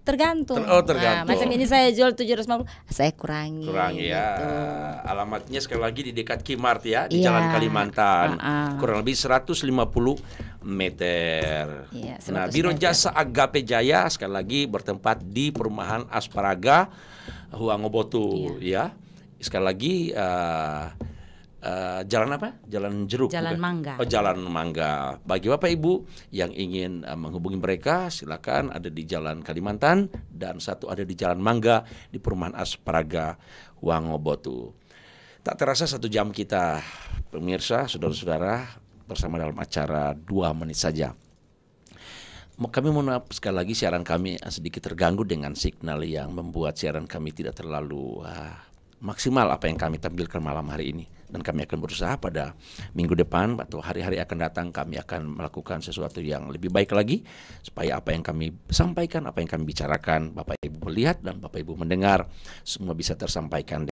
tergantung. Ter oh, tergantung. Nah, macam ini saya jual 750, saya kurangi. Kurangi ya. Gitu. Alamatnya sekali lagi di dekat Kimart ya, di ya. Jalan Kalimantan. Uh -uh. Kurang lebih 150 meter. Ya, nah, Biro Jasa Agape Jaya sekali lagi bertempat di Perumahan Asparaga Huangobotu iya. ya. ya sekali lagi uh, uh, jalan apa? Jalan Jeruk. Jalan juga. Mangga. Oh, Jalan Mangga. Bagi Bapak Ibu yang ingin uh, menghubungi mereka, silakan ada di Jalan Kalimantan dan satu ada di Jalan Mangga di Perumahan Asparaga Wangobotu. Tak terasa satu jam kita pemirsa, saudara-saudara bersama dalam acara dua menit saja. Kami mohon maaf sekali lagi siaran kami sedikit terganggu dengan signal yang membuat siaran kami tidak terlalu uh, maksimal apa yang kami tampilkan malam hari ini dan kami akan berusaha pada minggu depan atau hari-hari akan datang kami akan melakukan sesuatu yang lebih baik lagi supaya apa yang kami sampaikan, apa yang kami bicarakan, Bapak Ibu melihat dan Bapak Ibu mendengar semua bisa tersampaikan